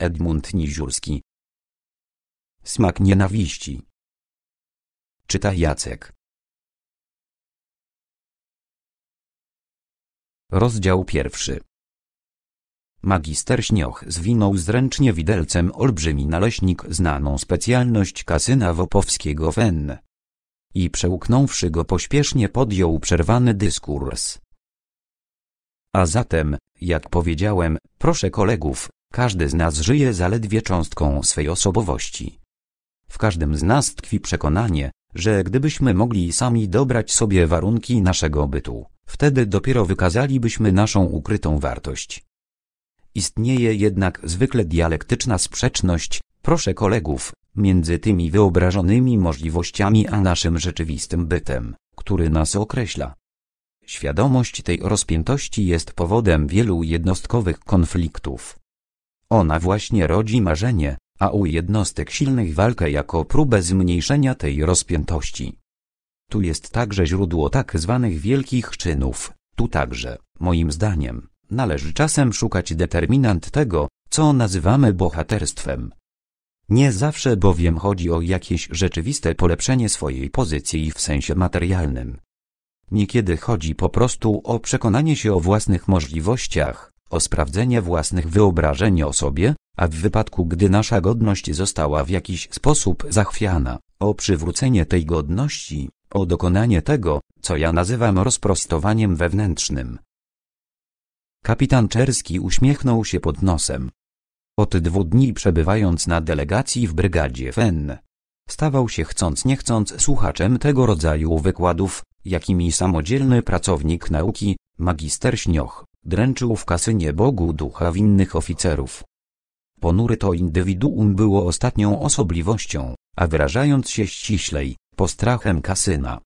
Edmund Niziurski. Smak nienawiści. Czyta Jacek. Rozdział pierwszy. Magister Śnioch zwinął zręcznie widelcem olbrzymi naleśnik znaną specjalność kasyna Wopowskiego Fen. I przełknąwszy go pośpiesznie podjął przerwany dyskurs. A zatem, jak powiedziałem, proszę kolegów, każdy z nas żyje zaledwie cząstką swej osobowości. W każdym z nas tkwi przekonanie, że gdybyśmy mogli sami dobrać sobie warunki naszego bytu, wtedy dopiero wykazalibyśmy naszą ukrytą wartość. Istnieje jednak zwykle dialektyczna sprzeczność, proszę kolegów, między tymi wyobrażonymi możliwościami a naszym rzeczywistym bytem, który nas określa. Świadomość tej rozpiętości jest powodem wielu jednostkowych konfliktów ona właśnie rodzi marzenie, a u jednostek silnych walkę jako próbę zmniejszenia tej rozpiętości. Tu jest także źródło tak zwanych wielkich czynów, tu także, moim zdaniem, należy czasem szukać determinant tego, co nazywamy bohaterstwem. Nie zawsze bowiem chodzi o jakieś rzeczywiste polepszenie swojej pozycji w sensie materialnym. Niekiedy chodzi po prostu o przekonanie się o własnych możliwościach, o sprawdzenie własnych wyobrażeń o sobie, a w wypadku gdy nasza godność została w jakiś sposób zachwiana, o przywrócenie tej godności, o dokonanie tego, co ja nazywam rozprostowaniem wewnętrznym. Kapitan Czerski uśmiechnął się pod nosem. Od dwóch dni przebywając na delegacji w brygadzie FN, stawał się chcąc nie chcąc słuchaczem tego rodzaju wykładów, jakimi samodzielny pracownik nauki, magister Śnioch, dręczył w kasynie Bogu ducha winnych oficerów. Ponury to indywiduum było ostatnią osobliwością, a wyrażając się ściślej, postrachem kasyna.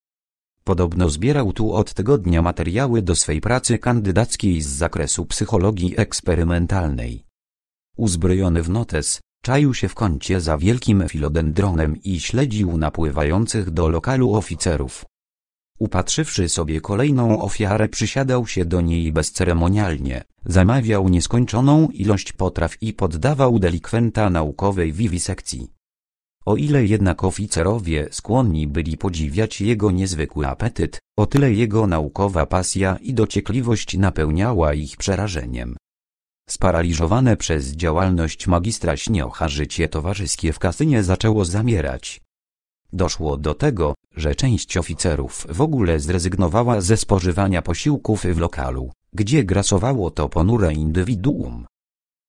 Podobno zbierał tu od tygodnia materiały do swej pracy kandydackiej z zakresu psychologii eksperymentalnej. Uzbrojony w notes, czaił się w kącie za wielkim filodendronem i śledził napływających do lokalu oficerów. Upatrzywszy sobie kolejną ofiarę przysiadał się do niej bezceremonialnie, zamawiał nieskończoną ilość potraw i poddawał delikwenta naukowej wiwisekcji. O ile jednak oficerowie skłonni byli podziwiać jego niezwykły apetyt, o tyle jego naukowa pasja i dociekliwość napełniała ich przerażeniem. Sparaliżowane przez działalność magistra Śniocha życie towarzyskie w kasynie zaczęło zamierać. Doszło do tego, że część oficerów w ogóle zrezygnowała ze spożywania posiłków w lokalu, gdzie grasowało to ponure indywiduum.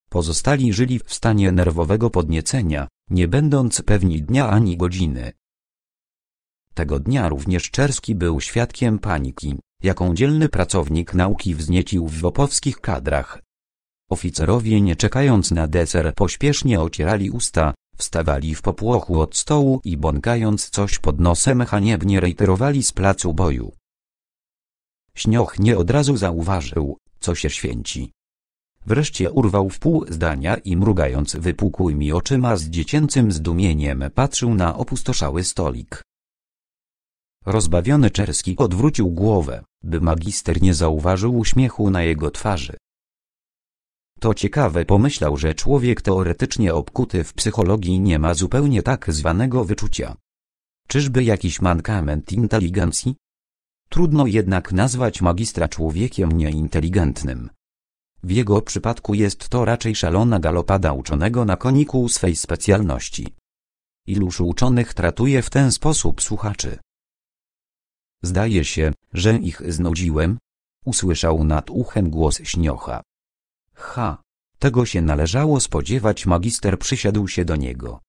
Pozostali żyli w stanie nerwowego podniecenia, nie będąc pewni dnia ani godziny. Tego dnia również Czerski był świadkiem paniki, jaką dzielny pracownik nauki wzniecił w wopowskich kadrach. Oficerowie nie czekając na deser pośpiesznie ocierali usta, Wstawali w popłochu od stołu i bąkając coś pod nosem haniebnie rejterowali z placu boju. Śnioch nie od razu zauważył, co się święci. Wreszcie urwał w pół zdania i mrugając wypukłymi oczyma z dziecięcym zdumieniem patrzył na opustoszały stolik. Rozbawiony Czerski odwrócił głowę, by magister nie zauważył uśmiechu na jego twarzy. To ciekawe pomyślał, że człowiek teoretycznie obkuty w psychologii nie ma zupełnie tak zwanego wyczucia. Czyżby jakiś mankament inteligencji? Trudno jednak nazwać magistra człowiekiem nieinteligentnym. W jego przypadku jest to raczej szalona galopada uczonego na koniku swej specjalności. Iluż uczonych tratuje w ten sposób słuchaczy? Zdaje się, że ich znudziłem. Usłyszał nad uchem głos śniocha. Ha! Tego się należało spodziewać, magister przysiadł się do niego.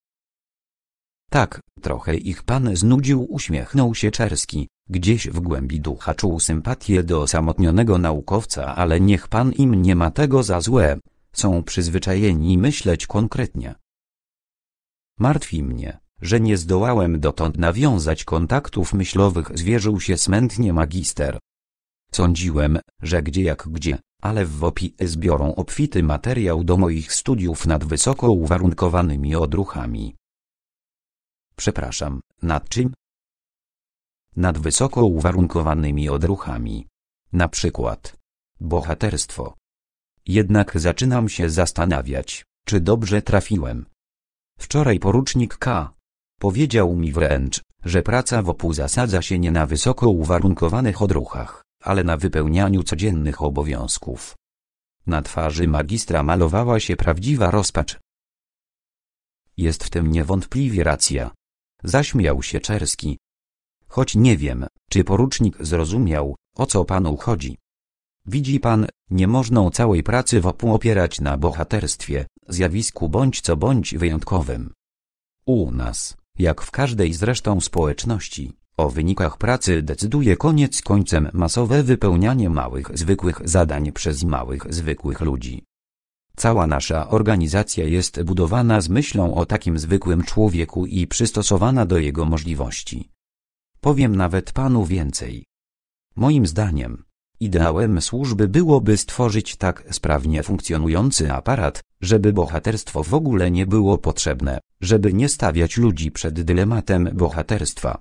Tak, trochę ich pan znudził, uśmiechnął się Czerski. Gdzieś w głębi ducha czuł sympatię do osamotnionego naukowca, ale niech pan im nie ma tego za złe. Są przyzwyczajeni myśleć konkretnie. Martwi mnie, że nie zdołałem dotąd nawiązać kontaktów myślowych, zwierzył się smętnie magister. Sądziłem, że gdzie jak gdzie, ale w WOPI zbiorą obfity materiał do moich studiów nad wysoko uwarunkowanymi odruchami. Przepraszam, nad czym? Nad wysoko uwarunkowanymi odruchami. Na przykład bohaterstwo. Jednak zaczynam się zastanawiać, czy dobrze trafiłem. Wczoraj porucznik K. powiedział mi wręcz, że praca w opu zasadza się nie na wysoko uwarunkowanych odruchach ale na wypełnianiu codziennych obowiązków. Na twarzy magistra malowała się prawdziwa rozpacz. Jest w tym niewątpliwie racja. Zaśmiał się Czerski. Choć nie wiem, czy porucznik zrozumiał, o co panu chodzi. Widzi pan, nie można całej pracy wokół opierać na bohaterstwie, zjawisku bądź co bądź wyjątkowym. U nas, jak w każdej zresztą społeczności, o wynikach pracy decyduje koniec końcem masowe wypełnianie małych zwykłych zadań przez małych zwykłych ludzi. Cała nasza organizacja jest budowana z myślą o takim zwykłym człowieku i przystosowana do jego możliwości. Powiem nawet panu więcej. Moim zdaniem, ideałem służby byłoby stworzyć tak sprawnie funkcjonujący aparat, żeby bohaterstwo w ogóle nie było potrzebne, żeby nie stawiać ludzi przed dylematem bohaterstwa.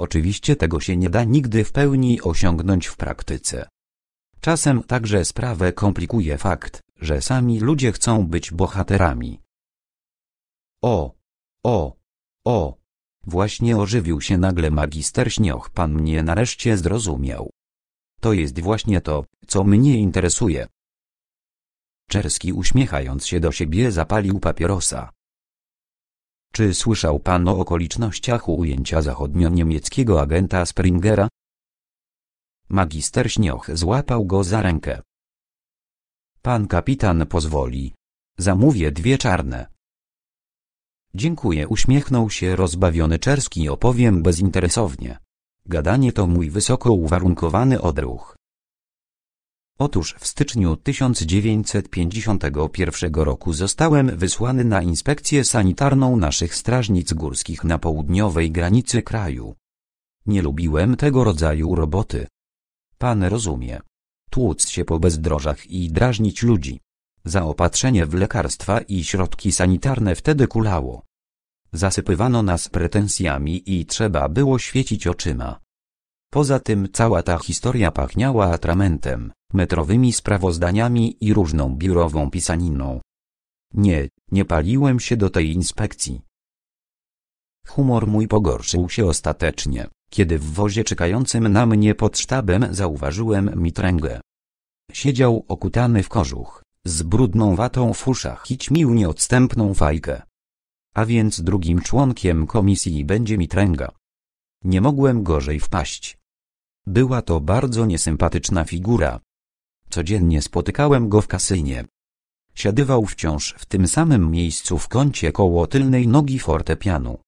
Oczywiście tego się nie da nigdy w pełni osiągnąć w praktyce. Czasem także sprawę komplikuje fakt, że sami ludzie chcą być bohaterami. O! O! O! Właśnie ożywił się nagle magister Śnioch, pan mnie nareszcie zrozumiał. To jest właśnie to, co mnie interesuje. Czerski uśmiechając się do siebie zapalił papierosa. Czy słyszał pan o okolicznościach ujęcia zachodnio-niemieckiego agenta Springera? Magister Śnioch złapał go za rękę. Pan kapitan pozwoli. Zamówię dwie czarne. Dziękuję uśmiechnął się rozbawiony Czerski opowiem bezinteresownie. Gadanie to mój wysoko uwarunkowany odruch. Otóż w styczniu 1951 roku zostałem wysłany na inspekcję sanitarną naszych strażnic górskich na południowej granicy kraju. Nie lubiłem tego rodzaju roboty. Pan rozumie. Tłuc się po bezdrożach i drażnić ludzi. Zaopatrzenie w lekarstwa i środki sanitarne wtedy kulało. Zasypywano nas pretensjami i trzeba było świecić oczyma. Poza tym cała ta historia pachniała atramentem, metrowymi sprawozdaniami i różną biurową pisaniną. Nie, nie paliłem się do tej inspekcji. Humor mój pogorszył się ostatecznie, kiedy w wozie czekającym na mnie pod sztabem zauważyłem mitręgę. Siedział okutany w kożuch, z brudną watą w uszach i ćmił nieodstępną fajkę. A więc drugim członkiem komisji będzie mitręga. Nie mogłem gorzej wpaść. Była to bardzo niesympatyczna figura. Codziennie spotykałem go w kasynie. Siadywał wciąż w tym samym miejscu w kącie koło tylnej nogi fortepianu.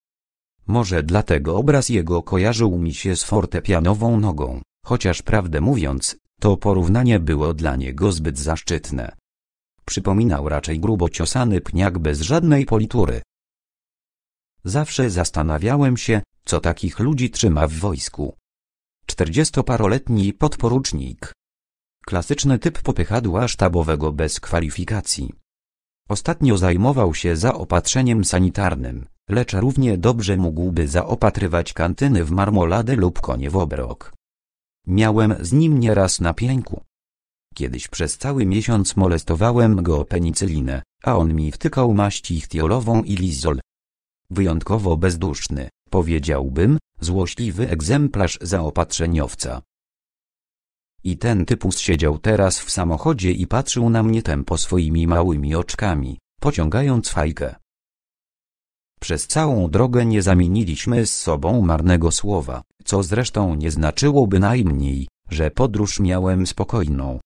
Może dlatego obraz jego kojarzył mi się z fortepianową nogą, chociaż prawdę mówiąc, to porównanie było dla niego zbyt zaszczytne. Przypominał raczej grubo ciosany pniak bez żadnej politury. Zawsze zastanawiałem się, co takich ludzi trzyma w wojsku czterdziestoparoletni podporucznik. Klasyczny typ popychadła sztabowego bez kwalifikacji. Ostatnio zajmował się zaopatrzeniem sanitarnym, lecz równie dobrze mógłby zaopatrywać kantyny w marmoladę lub konie w obrok. Miałem z nim nieraz na pięku. Kiedyś przez cały miesiąc molestowałem go o penicylinę, a on mi wtykał maść ichtiolową i lizol. Wyjątkowo bezduszny, powiedziałbym, złośliwy egzemplarz zaopatrzeniowca. I ten typus siedział teraz w samochodzie i patrzył na mnie tempo swoimi małymi oczkami, pociągając fajkę. Przez całą drogę nie zamieniliśmy z sobą marnego słowa, co zresztą nie znaczyło bynajmniej, że podróż miałem spokojną.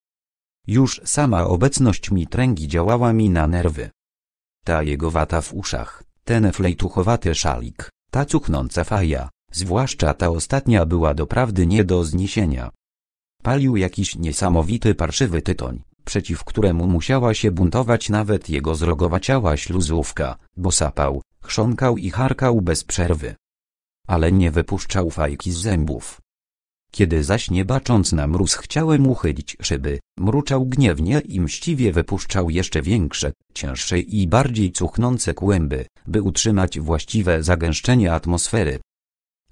Już sama obecność mi tręgi działała mi na nerwy. Ta jego wata w uszach, ten flejtuchowaty szalik, ta cuchnąca faja, zwłaszcza ta ostatnia była doprawdy nie do zniesienia. Palił jakiś niesamowity parszywy tytoń, przeciw któremu musiała się buntować nawet jego zrogowaciała śluzówka, bo sapał, chrząkał i harkał bez przerwy. Ale nie wypuszczał fajki z zębów. Kiedy zaś nie bacząc na mróz chciałem uchylić szyby, mruczał gniewnie i mściwie wypuszczał jeszcze większe, cięższe i bardziej cuchnące kłęby, by utrzymać właściwe zagęszczenie atmosfery.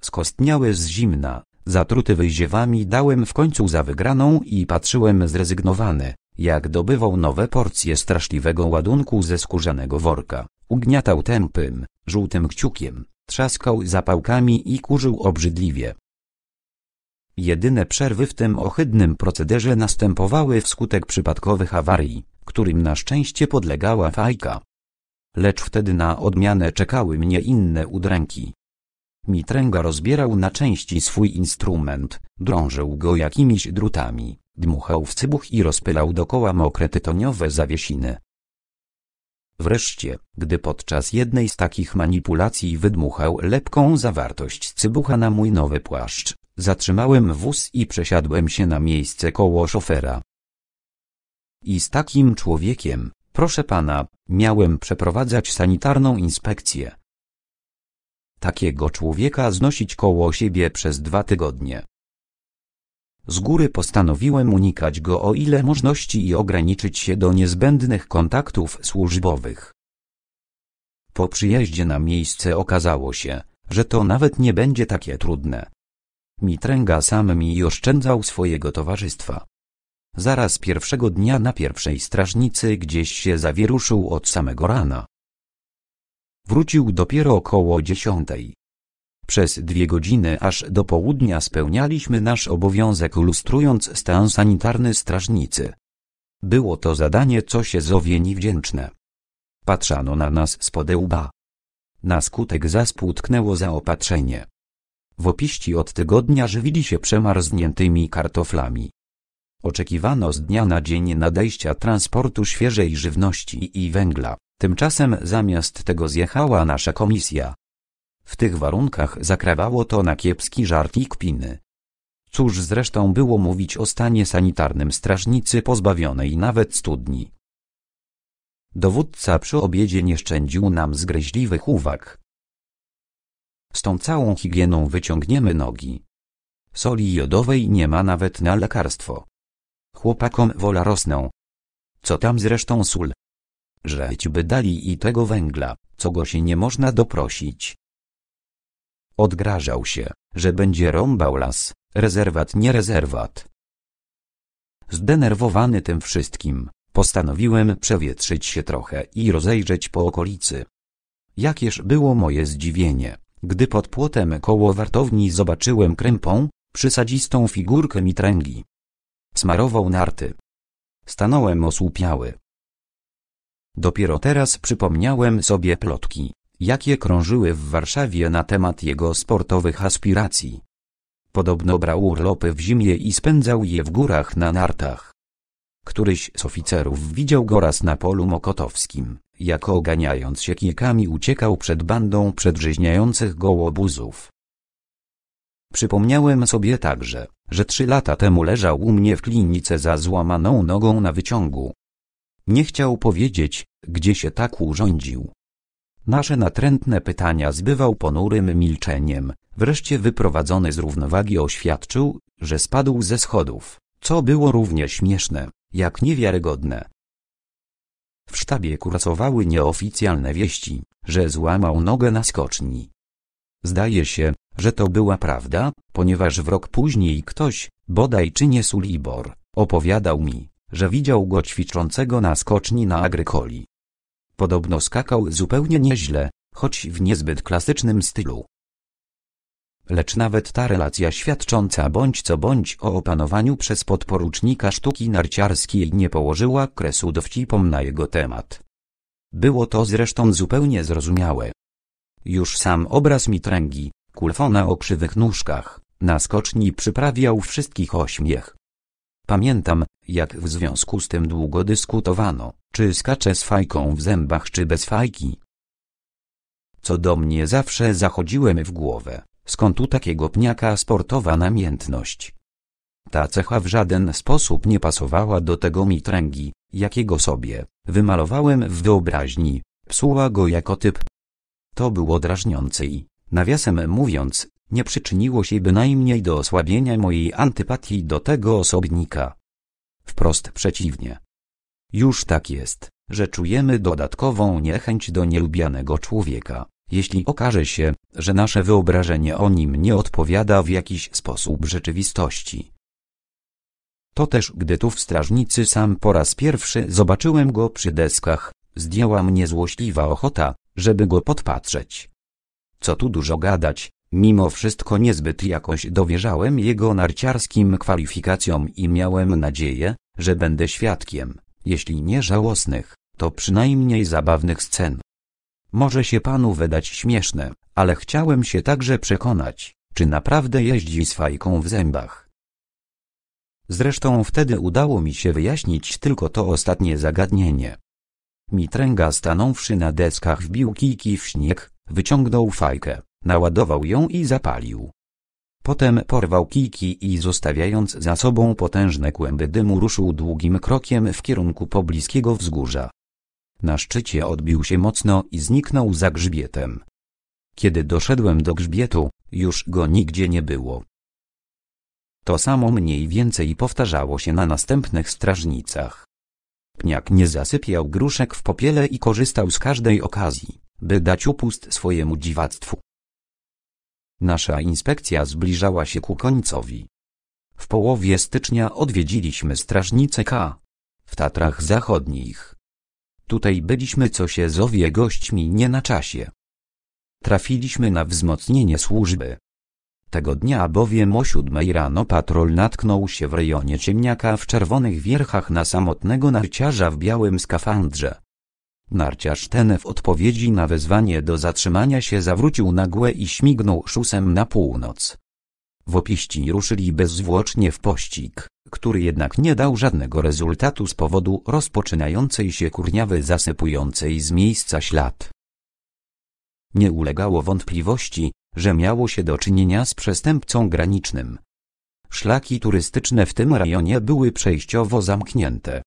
Skostniały z zimna, zatruty wyziewami dałem w końcu za wygraną i patrzyłem zrezygnowany, jak dobywał nowe porcje straszliwego ładunku ze skórzanego worka, ugniatał tępym, żółtym kciukiem, trzaskał zapałkami i kurzył obrzydliwie. Jedyne przerwy w tym ohydnym procederze następowały wskutek przypadkowych awarii, którym na szczęście podlegała fajka. Lecz wtedy na odmianę czekały mnie inne udręki. Mitręga rozbierał na części swój instrument, drążył go jakimiś drutami, dmuchał w cybuch i rozpylał dokoła mokre tytoniowe zawiesiny. Wreszcie, gdy podczas jednej z takich manipulacji wydmuchał lepką zawartość cybucha na mój nowy płaszcz, Zatrzymałem wóz i przesiadłem się na miejsce koło szofera. I z takim człowiekiem, proszę pana, miałem przeprowadzać sanitarną inspekcję. Takiego człowieka znosić koło siebie przez dwa tygodnie. Z góry postanowiłem unikać go o ile możności i ograniczyć się do niezbędnych kontaktów służbowych. Po przyjeździe na miejsce okazało się, że to nawet nie będzie takie trudne. Mitręga sam mi oszczędzał swojego towarzystwa. Zaraz pierwszego dnia na pierwszej strażnicy gdzieś się zawieruszył od samego rana. Wrócił dopiero około dziesiątej. Przez dwie godziny aż do południa spełnialiśmy nasz obowiązek lustrując stan sanitarny strażnicy. Było to zadanie co się zowie niewdzięczne. Patrzano na nas z łba. Na skutek zaspół tknęło zaopatrzenie. W Opiści od tygodnia żywili się przemarzniętymi kartoflami. Oczekiwano z dnia na dzień nadejścia transportu świeżej żywności i węgla. Tymczasem zamiast tego zjechała nasza komisja. W tych warunkach zakrawało to na kiepski żart i kpiny. Cóż zresztą było mówić o stanie sanitarnym strażnicy pozbawionej nawet studni. Dowódca przy obiedzie nie szczędził nam zgryźliwych uwag. Z tą całą higieną wyciągniemy nogi. Soli jodowej nie ma nawet na lekarstwo. Chłopakom wola rosną. Co tam zresztą sól? Żeć by dali i tego węgla, co go się nie można doprosić. Odgrażał się, że będzie rąbał las, rezerwat nie rezerwat. Zdenerwowany tym wszystkim, postanowiłem przewietrzyć się trochę i rozejrzeć po okolicy. Jakież było moje zdziwienie, gdy pod płotem koło wartowni zobaczyłem krępą, przysadzistą figurkę mitręgi. Smarował narty. Stanąłem osłupiały. Dopiero teraz przypomniałem sobie plotki, jakie krążyły w Warszawie na temat jego sportowych aspiracji. Podobno brał urlopy w zimie i spędzał je w górach na nartach. Któryś z oficerów widział go raz na polu mokotowskim jako oganiając się kijkami uciekał przed bandą przedrzeźniających gołobuzów. Przypomniałem sobie także, że trzy lata temu leżał u mnie w klinice za złamaną nogą na wyciągu. Nie chciał powiedzieć, gdzie się tak urządził. Nasze natrętne pytania zbywał ponurym milczeniem, wreszcie wyprowadzony z równowagi oświadczył, że spadł ze schodów, co było równie śmieszne, jak niewiarygodne. W sztabie kursowały nieoficjalne wieści, że złamał nogę na skoczni. Zdaje się, że to była prawda, ponieważ w rok później ktoś, bodaj czy nie Sulibor, opowiadał mi, że widział go ćwiczącego na skoczni na Agrykoli. Podobno skakał zupełnie nieźle, choć w niezbyt klasycznym stylu. Lecz nawet ta relacja świadcząca bądź co bądź o opanowaniu przez podporucznika sztuki narciarskiej nie położyła kresu dowcipom na jego temat. Było to zresztą zupełnie zrozumiałe. Już sam obraz mitręgi, kulfona o krzywych nóżkach, na skoczni przyprawiał wszystkich ośmiech. Pamiętam, jak w związku z tym długo dyskutowano, czy skacze z fajką w zębach czy bez fajki. Co do mnie zawsze zachodziłem w głowę, Skąd u takiego pniaka sportowa namiętność? Ta cecha w żaden sposób nie pasowała do tego mitręgi, jakiego sobie wymalowałem w wyobraźni, psuła go jako typ. To było drażniące i, nawiasem mówiąc, nie przyczyniło się bynajmniej do osłabienia mojej antypatii do tego osobnika. Wprost przeciwnie. Już tak jest, że czujemy dodatkową niechęć do nielubianego człowieka jeśli okaże się, że nasze wyobrażenie o nim nie odpowiada w jakiś sposób rzeczywistości. To też gdy tu w strażnicy sam po raz pierwszy zobaczyłem go przy deskach, zdjęła mnie złośliwa ochota, żeby go podpatrzeć. Co tu dużo gadać, mimo wszystko niezbyt jakoś dowierzałem jego narciarskim kwalifikacjom i miałem nadzieję, że będę świadkiem, jeśli nie żałosnych, to przynajmniej zabawnych scen. Może się panu wydać śmieszne, ale chciałem się także przekonać, czy naprawdę jeździ z fajką w zębach. Zresztą wtedy udało mi się wyjaśnić tylko to ostatnie zagadnienie. Mitręga stanąwszy na deskach wbił kijki w śnieg, wyciągnął fajkę, naładował ją i zapalił. Potem porwał kijki i zostawiając za sobą potężne kłęby dymu ruszył długim krokiem w kierunku pobliskiego wzgórza na szczycie odbił się mocno i zniknął za grzbietem. Kiedy doszedłem do grzbietu, już go nigdzie nie było. To samo mniej więcej powtarzało się na następnych strażnicach. Pniak nie zasypiał gruszek w popiele i korzystał z każdej okazji, by dać upust swojemu dziwactwu. Nasza inspekcja zbliżała się ku końcowi. W połowie stycznia odwiedziliśmy strażnicę K. w Tatrach Zachodnich. Tutaj byliśmy co się zowie gośćmi nie na czasie. Trafiliśmy na wzmocnienie służby. Tego dnia bowiem o siódmej rano patrol natknął się w rejonie ciemniaka w czerwonych wierchach na samotnego narciarza w białym skafandrze. Narciarz ten w odpowiedzi na wezwanie do zatrzymania się zawrócił nagłe i śmignął szusem na północ. Wopiści ruszyli bezzwłocznie w pościg, który jednak nie dał żadnego rezultatu z powodu rozpoczynającej się kurniawy zasypującej z miejsca ślad. Nie ulegało wątpliwości, że miało się do czynienia z przestępcą granicznym. Szlaki turystyczne w tym rejonie były przejściowo zamknięte.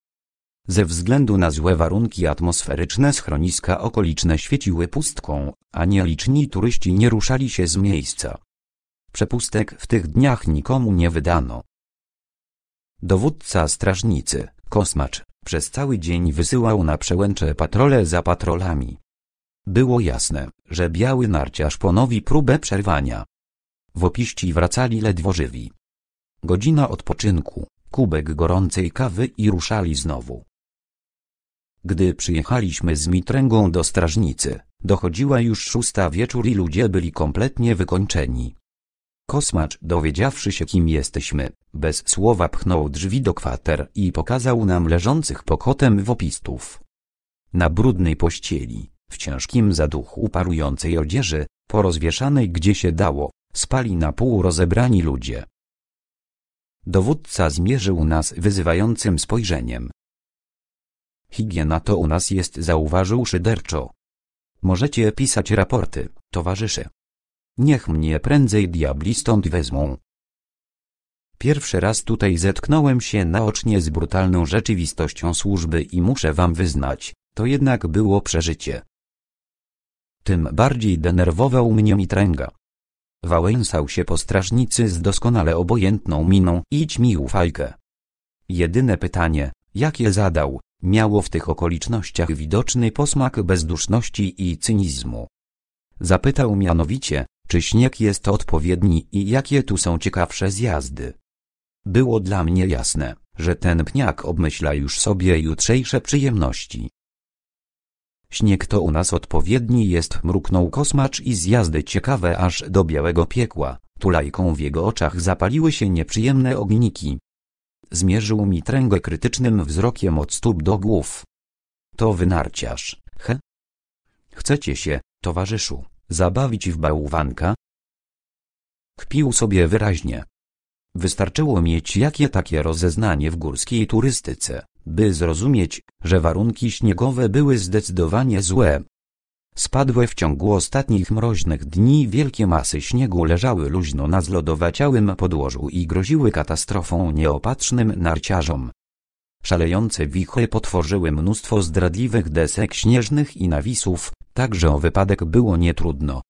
Ze względu na złe warunki atmosferyczne schroniska okoliczne świeciły pustką, a nieliczni turyści nie ruszali się z miejsca. Przepustek w tych dniach nikomu nie wydano. Dowódca strażnicy, Kosmacz, przez cały dzień wysyłał na przełęcze patrole za patrolami. Było jasne, że biały narciarz ponowi próbę przerwania. Wopiści wracali ledwo żywi. Godzina odpoczynku, kubek gorącej kawy i ruszali znowu. Gdy przyjechaliśmy z mitręgą do strażnicy, dochodziła już szósta wieczór i ludzie byli kompletnie wykończeni. Kosmacz, dowiedziawszy się kim jesteśmy, bez słowa pchnął drzwi do kwater i pokazał nam leżących pokotem wopistów. Na brudnej pościeli, w ciężkim zaduchu parującej odzieży, porozwieszanej gdzie się dało, spali na pół rozebrani ludzie. Dowódca zmierzył nas wyzywającym spojrzeniem. Higiena to u nas jest zauważył szyderczo. Możecie pisać raporty, towarzysze. Niech mnie prędzej diabli stąd wezmą. Pierwszy raz tutaj zetknąłem się naocznie z brutalną rzeczywistością służby i muszę wam wyznać, to jednak było przeżycie. Tym bardziej denerwował mnie mitręga. Wałęsał się po strażnicy z doskonale obojętną miną, idź mi ufajkę. Jedyne pytanie, jakie zadał, miało w tych okolicznościach widoczny posmak bezduszności i cynizmu. Zapytał mianowicie, czy śnieg jest odpowiedni i jakie tu są ciekawsze zjazdy. Było dla mnie jasne, że ten pniak obmyśla już sobie jutrzejsze przyjemności. Śnieg to u nas odpowiedni jest mruknął kosmacz i zjazdy ciekawe aż do białego piekła, tulajką w jego oczach zapaliły się nieprzyjemne ogniki. Zmierzył mi tręgę krytycznym wzrokiem od stóp do głów. To wynarciarz, he? Chcecie się, towarzyszu, Zabawić w bałwanka? Kpił sobie wyraźnie. Wystarczyło mieć jakie takie rozeznanie w górskiej turystyce, by zrozumieć, że warunki śniegowe były zdecydowanie złe. Spadłe w ciągu ostatnich mroźnych dni wielkie masy śniegu leżały luźno na zlodowaciałym podłożu i groziły katastrofą nieopatrznym narciarzom. Szalejące wichry potworzyły mnóstwo zdradliwych desek śnieżnych i nawisów, także o wypadek było nietrudno.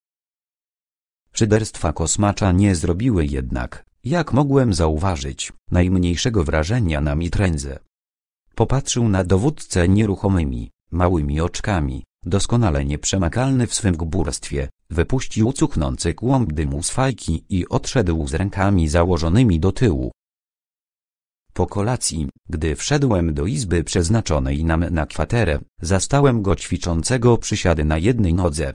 Szyderstwa kosmacza nie zrobiły jednak, jak mogłem zauważyć, najmniejszego wrażenia na mitrędze. Popatrzył na dowódcę nieruchomymi, małymi oczkami, doskonale nieprzemakalny w swym gburstwie, wypuścił cuchnący kłąb dymu z fajki i odszedł z rękami założonymi do tyłu. Po kolacji, gdy wszedłem do izby przeznaczonej nam na kwaterę, zastałem go ćwiczącego przysiady na jednej nodze.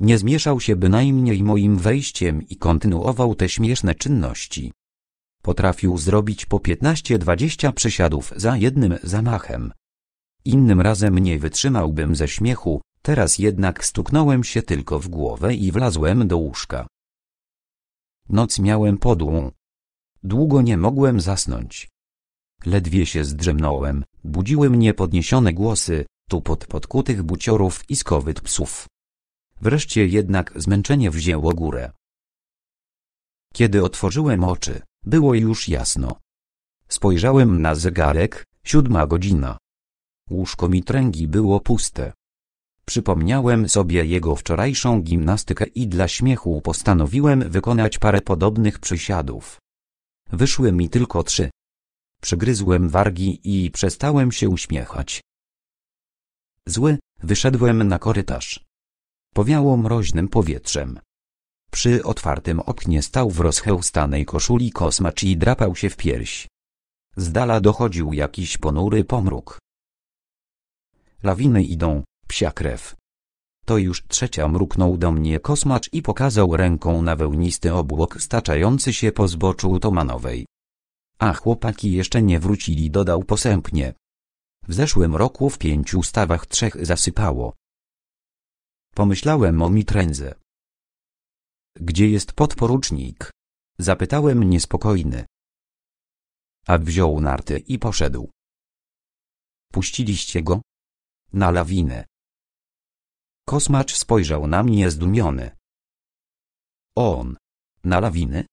Nie zmieszał się bynajmniej moim wejściem i kontynuował te śmieszne czynności. Potrafił zrobić po 15-20 przysiadów za jednym zamachem. Innym razem nie wytrzymałbym ze śmiechu, teraz jednak stuknąłem się tylko w głowę i wlazłem do łóżka. Noc miałem podłą. Długo nie mogłem zasnąć. Ledwie się zdrzemnąłem, budziły mnie podniesione głosy, pod podkutych buciorów i skowyt psów. Wreszcie jednak zmęczenie wzięło górę. Kiedy otworzyłem oczy, było już jasno. Spojrzałem na zegarek, siódma godzina. Łóżko mitręgi było puste. Przypomniałem sobie jego wczorajszą gimnastykę i dla śmiechu postanowiłem wykonać parę podobnych przysiadów. Wyszły mi tylko trzy, Przygryzłem wargi i przestałem się uśmiechać. Zły, wyszedłem na korytarz. Powiało mroźnym powietrzem. Przy otwartym oknie stał w rozchełstanej koszuli kosmacz i drapał się w pierś. Z dala dochodził jakiś ponury pomruk. Lawiny idą, psia krew. To już trzecia mruknął do mnie kosmacz i pokazał ręką na wełnisty obłok staczający się po zboczu Tomanowej a chłopaki jeszcze nie wrócili dodał posępnie. W zeszłym roku w pięciu stawach trzech zasypało. Pomyślałem o mitrędze. Gdzie jest podporucznik? Zapytałem niespokojny. A wziął narty i poszedł. Puściliście go? Na lawinę. Kosmacz spojrzał na mnie zdumiony. On. Na lawiny?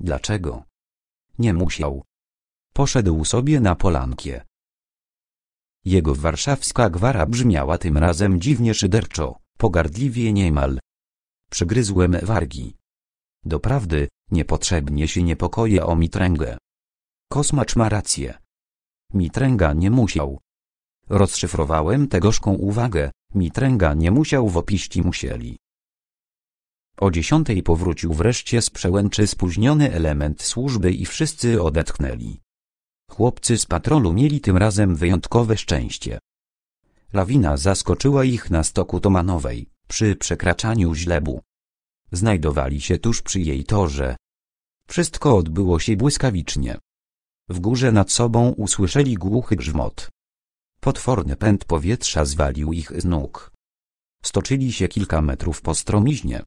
Dlaczego? Nie musiał. Poszedł sobie na polankę. Jego warszawska gwara brzmiała tym razem dziwnie szyderczo, pogardliwie niemal. Przygryzłem wargi. Doprawdy, niepotrzebnie się niepokoję o mitręgę. Kosmacz ma rację. Mitręga nie musiał. Rozszyfrowałem tegożką uwagę, mitręga nie musiał w opiści musieli. O dziesiątej powrócił wreszcie z przełęczy spóźniony element służby i wszyscy odetchnęli. Chłopcy z patrolu mieli tym razem wyjątkowe szczęście. Lawina zaskoczyła ich na stoku Tomanowej, przy przekraczaniu źlebu. Znajdowali się tuż przy jej torze. Wszystko odbyło się błyskawicznie. W górze nad sobą usłyszeli głuchy grzmot. Potworny pęd powietrza zwalił ich z nóg. Stoczyli się kilka metrów po stromiźnie.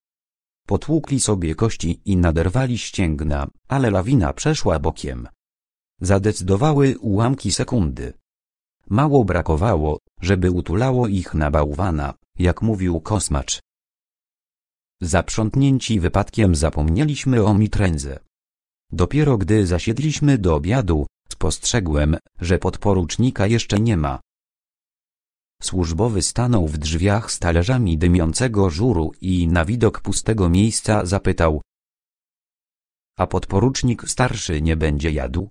Potłukli sobie kości i naderwali ścięgna, ale lawina przeszła bokiem. Zadecydowały ułamki sekundy. Mało brakowało, żeby utulało ich na bałwana, jak mówił kosmacz. Zaprzątnięci wypadkiem zapomnieliśmy o mitrędze. Dopiero gdy zasiedliśmy do obiadu, spostrzegłem, że podporucznika jeszcze nie ma. Służbowy stanął w drzwiach z talerzami dymiącego żuru i na widok pustego miejsca zapytał. A podporucznik starszy nie będzie jadł?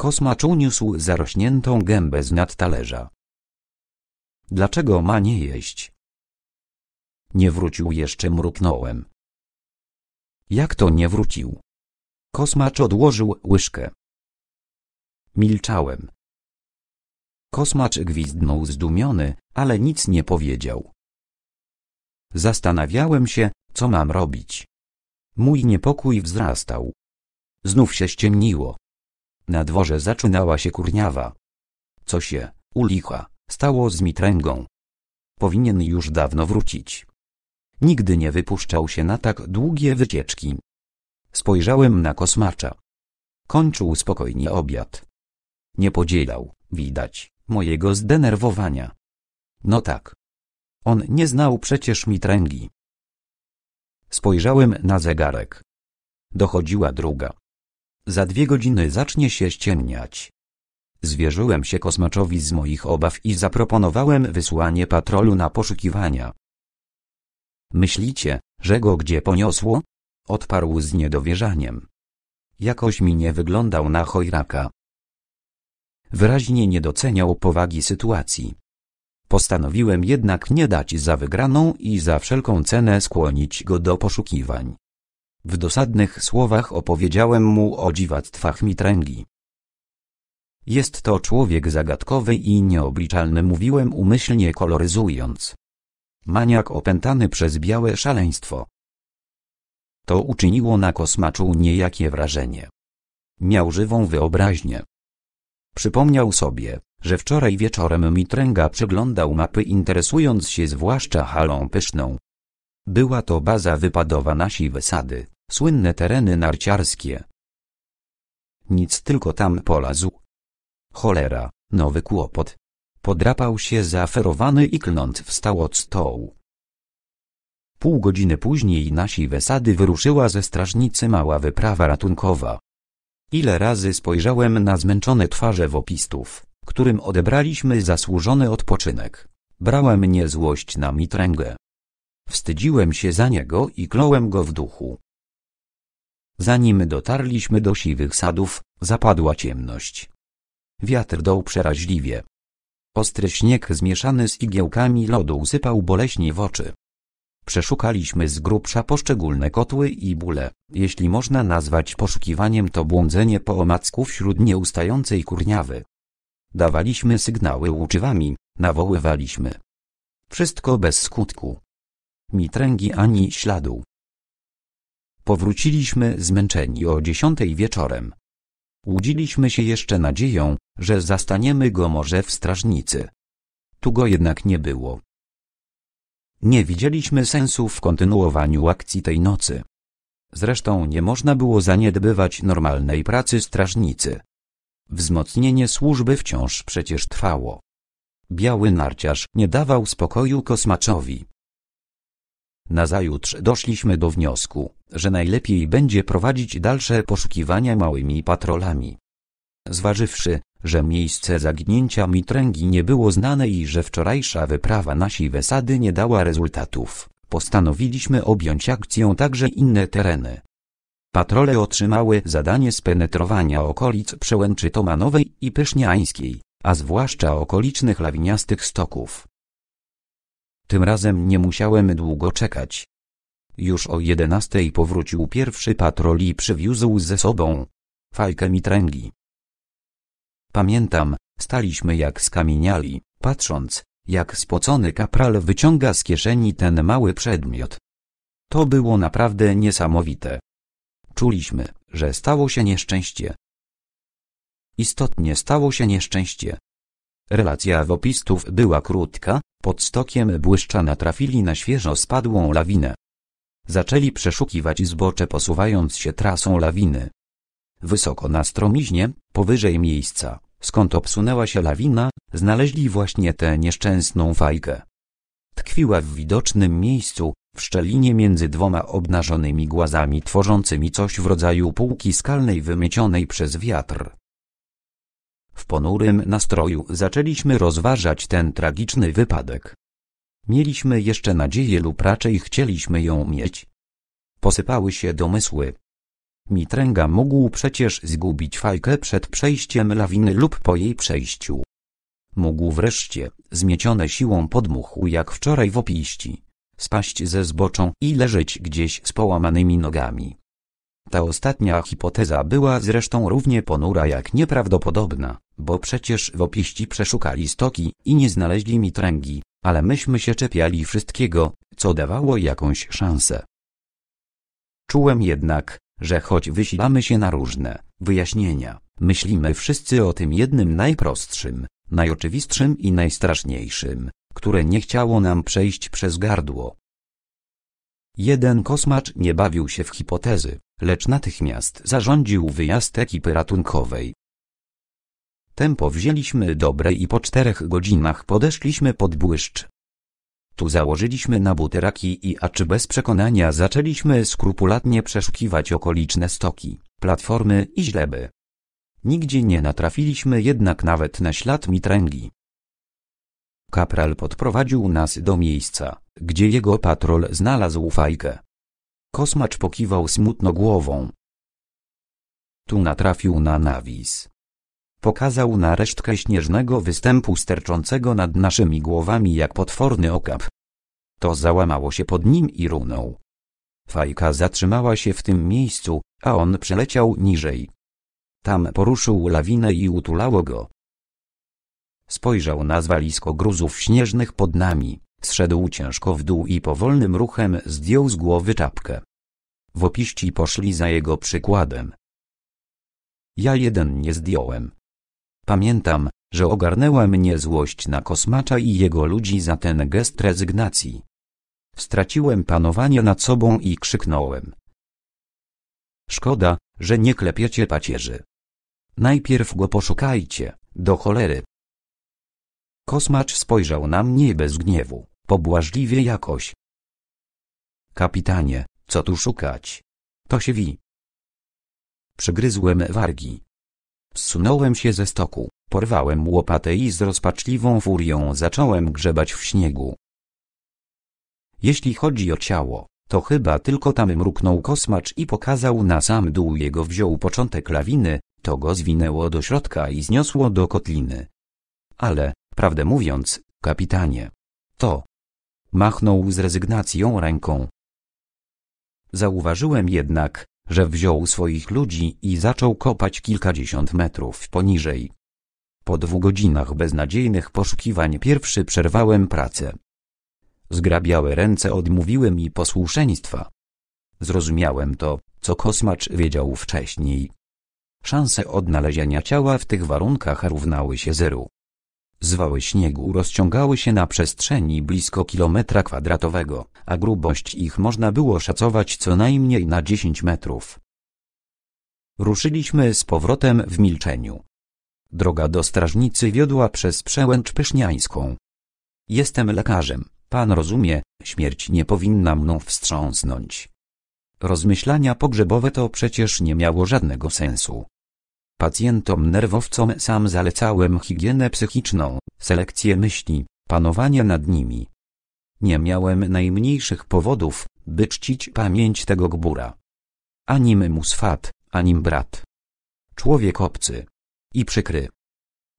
Kosmacz uniósł zarośniętą gębę z nad talerza. Dlaczego ma nie jeść? Nie wrócił jeszcze mruknąłem. Jak to nie wrócił? Kosmacz odłożył łyżkę. Milczałem. Kosmacz gwizdnął zdumiony, ale nic nie powiedział. Zastanawiałem się, co mam robić. Mój niepokój wzrastał. Znów się ściemniło. Na dworze zaczynała się kurniawa. Co się, ulicha, stało z mitręgą? Powinien już dawno wrócić. Nigdy nie wypuszczał się na tak długie wycieczki. Spojrzałem na kosmacza. Kończył spokojnie obiad. Nie podzielał, widać, Mojego zdenerwowania. No tak. On nie znał przecież mitręgi. Spojrzałem na zegarek. Dochodziła druga. Za dwie godziny zacznie się ściemniać. Zwierzyłem się kosmaczowi z moich obaw i zaproponowałem wysłanie patrolu na poszukiwania. Myślicie, że go gdzie poniosło? Odparł z niedowierzaniem. Jakoś mi nie wyglądał na chojraka wyraźnie nie doceniał powagi sytuacji. Postanowiłem jednak nie dać za wygraną i za wszelką cenę skłonić go do poszukiwań. W dosadnych słowach opowiedziałem mu o dziwactwach mitręgi. Jest to człowiek zagadkowy i nieobliczalny mówiłem umyślnie koloryzując. Maniak opętany przez białe szaleństwo. To uczyniło na kosmaczu niejakie wrażenie. Miał żywą wyobraźnię. Przypomniał sobie, że wczoraj wieczorem Mitręga przeglądał mapy interesując się zwłaszcza halą pyszną. Była to baza wypadowa nasi wysady, słynne tereny narciarskie. Nic tylko tam polazł. Cholera, nowy kłopot. Podrapał się zaaferowany i klnąc wstał od stołu. Pół godziny później nasi wesady wyruszyła ze strażnicy mała wyprawa ratunkowa. Ile razy spojrzałem na zmęczone twarze wopistów, którym odebraliśmy zasłużony odpoczynek. Brała mnie złość na mitręgę. Wstydziłem się za niego i kląłem go w duchu. Zanim dotarliśmy do siwych sadów, zapadła ciemność. Wiatr dął przeraźliwie. Ostry śnieg zmieszany z igiełkami lodu usypał boleśnie w oczy. Przeszukaliśmy z grubsza poszczególne kotły i bóle. Jeśli można nazwać poszukiwaniem to błądzenie po omacku wśród nieustającej kurniawy. Dawaliśmy sygnały łuczywami, nawoływaliśmy. Wszystko bez skutku. Mitręgi ani śladu. Powróciliśmy zmęczeni o dziesiątej wieczorem. Łudziliśmy się jeszcze nadzieją, że zastaniemy go może w strażnicy. Tu go jednak nie było. Nie widzieliśmy sensu w kontynuowaniu akcji tej nocy. Zresztą nie można było zaniedbywać normalnej pracy strażnicy. Wzmocnienie służby wciąż przecież trwało. Biały narciarz nie dawał spokoju kosmaczowi. Nazajutrz doszliśmy do wniosku, że najlepiej będzie prowadzić dalsze poszukiwania małymi patrolami. Zważywszy, że miejsce zagnięcia mitręgi nie było znane i że wczorajsza wyprawa nasi wesady nie dała rezultatów, postanowiliśmy objąć akcją także inne tereny. Patrole otrzymały zadanie spenetrowania okolic przełęczy Tomanowej i Pyszniańskiej, a zwłaszcza okolicznych lawiniastych stoków. Tym razem nie musiałem długo czekać. Już o jedenastej powrócił pierwszy patrol i przywiózł ze sobą fajkę mitręgi. Pamiętam, staliśmy jak skamieniali, patrząc, jak spocony kapral wyciąga z kieszeni ten mały przedmiot. To było naprawdę niesamowite. Czuliśmy, że stało się nieszczęście. Istotnie stało się nieszczęście. Relacja wopistów była krótka, pod stokiem błyszcza natrafili na świeżo spadłą lawinę. Zaczęli przeszukiwać zbocze posuwając się trasą lawiny. Wysoko na stromiźnie, powyżej miejsca, skąd obsunęła się lawina, znaleźli właśnie tę nieszczęsną fajkę. Tkwiła w widocznym miejscu, w szczelinie między dwoma obnażonymi głazami tworzącymi coś w rodzaju półki skalnej wymycionej przez wiatr. W ponurym nastroju zaczęliśmy rozważać ten tragiczny wypadek. Mieliśmy jeszcze nadzieję lub raczej chcieliśmy ją mieć. Posypały się domysły. Mitręga mógł przecież zgubić fajkę przed przejściem lawiny lub po jej przejściu. Mógł wreszcie, zmiecione siłą podmuchu jak wczoraj w opiści, spaść ze zboczą i leżeć gdzieś z połamanymi nogami. Ta ostatnia hipoteza była zresztą równie ponura jak nieprawdopodobna, bo przecież w opiści przeszukali stoki i nie znaleźli mitręgi, ale myśmy się czepiali wszystkiego, co dawało jakąś szansę. Czułem jednak, że choć wysilamy się na różne wyjaśnienia, myślimy wszyscy o tym jednym najprostszym, najoczywistszym i najstraszniejszym, które nie chciało nam przejść przez gardło. Jeden kosmacz nie bawił się w hipotezy, lecz natychmiast zarządził wyjazd ekipy ratunkowej. Tempo wzięliśmy dobre i po czterech godzinach podeszliśmy pod błyszcz. Tu założyliśmy na buteraki i aczy bez przekonania zaczęliśmy skrupulatnie przeszukiwać okoliczne stoki, platformy i źleby. Nigdzie nie natrafiliśmy jednak nawet na ślad mitręgi. Kapral podprowadził nas do miejsca, gdzie jego patrol znalazł fajkę. Kosmacz pokiwał smutno głową. Tu natrafił na nawis, Pokazał na resztkę śnieżnego występu sterczącego nad naszymi głowami jak potworny okap. To załamało się pod nim i runął. Fajka zatrzymała się w tym miejscu, a on przeleciał niżej. Tam poruszył lawinę i utulało go. Spojrzał na zwalisko gruzów śnieżnych pod nami, zszedł ciężko w dół i powolnym ruchem zdjął z głowy czapkę. Wopiści poszli za jego przykładem. Ja jeden nie zdjąłem. Pamiętam, że ogarnęła mnie złość na kosmacza i jego ludzi za ten gest rezygnacji. Straciłem panowanie nad sobą i krzyknąłem. Szkoda, że nie klepiecie pacierzy. Najpierw go poszukajcie, do cholery. Kosmacz spojrzał na mnie bez gniewu, pobłażliwie jakoś. Kapitanie, co tu szukać? To się wi. Przygryzłem wargi. Zsunąłem się ze stoku, porwałem łopatę i z rozpaczliwą furią zacząłem grzebać w śniegu. Jeśli chodzi o ciało, to chyba tylko tam mruknął kosmacz i pokazał na sam dół jego wziął początek lawiny, to go zwinęło do środka i zniosło do kotliny. Ale, prawdę mówiąc, kapitanie, to... Machnął z rezygnacją ręką. Zauważyłem jednak, że wziął swoich ludzi i zaczął kopać kilkadziesiąt metrów poniżej. Po dwóch godzinach beznadziejnych poszukiwań pierwszy przerwałem pracę. Zgrabiałe ręce odmówiły mi posłuszeństwa. Zrozumiałem to, co kosmacz wiedział wcześniej. Szanse odnalezienia ciała w tych warunkach równały się zeru. Zwały śniegu rozciągały się na przestrzeni blisko kilometra kwadratowego, a grubość ich można było szacować co najmniej na 10 metrów. Ruszyliśmy z powrotem w milczeniu. Droga do strażnicy wiodła przez przełęcz pyszniańską. Jestem lekarzem, pan rozumie, śmierć nie powinna mną wstrząsnąć. Rozmyślania pogrzebowe to przecież nie miało żadnego sensu. Pacjentom nerwowcom sam zalecałem higienę psychiczną, selekcję myśli, panowanie nad nimi. Nie miałem najmniejszych powodów, by czcić pamięć tego gbura. Anim mu swat, anim brat. Człowiek obcy. I przykry.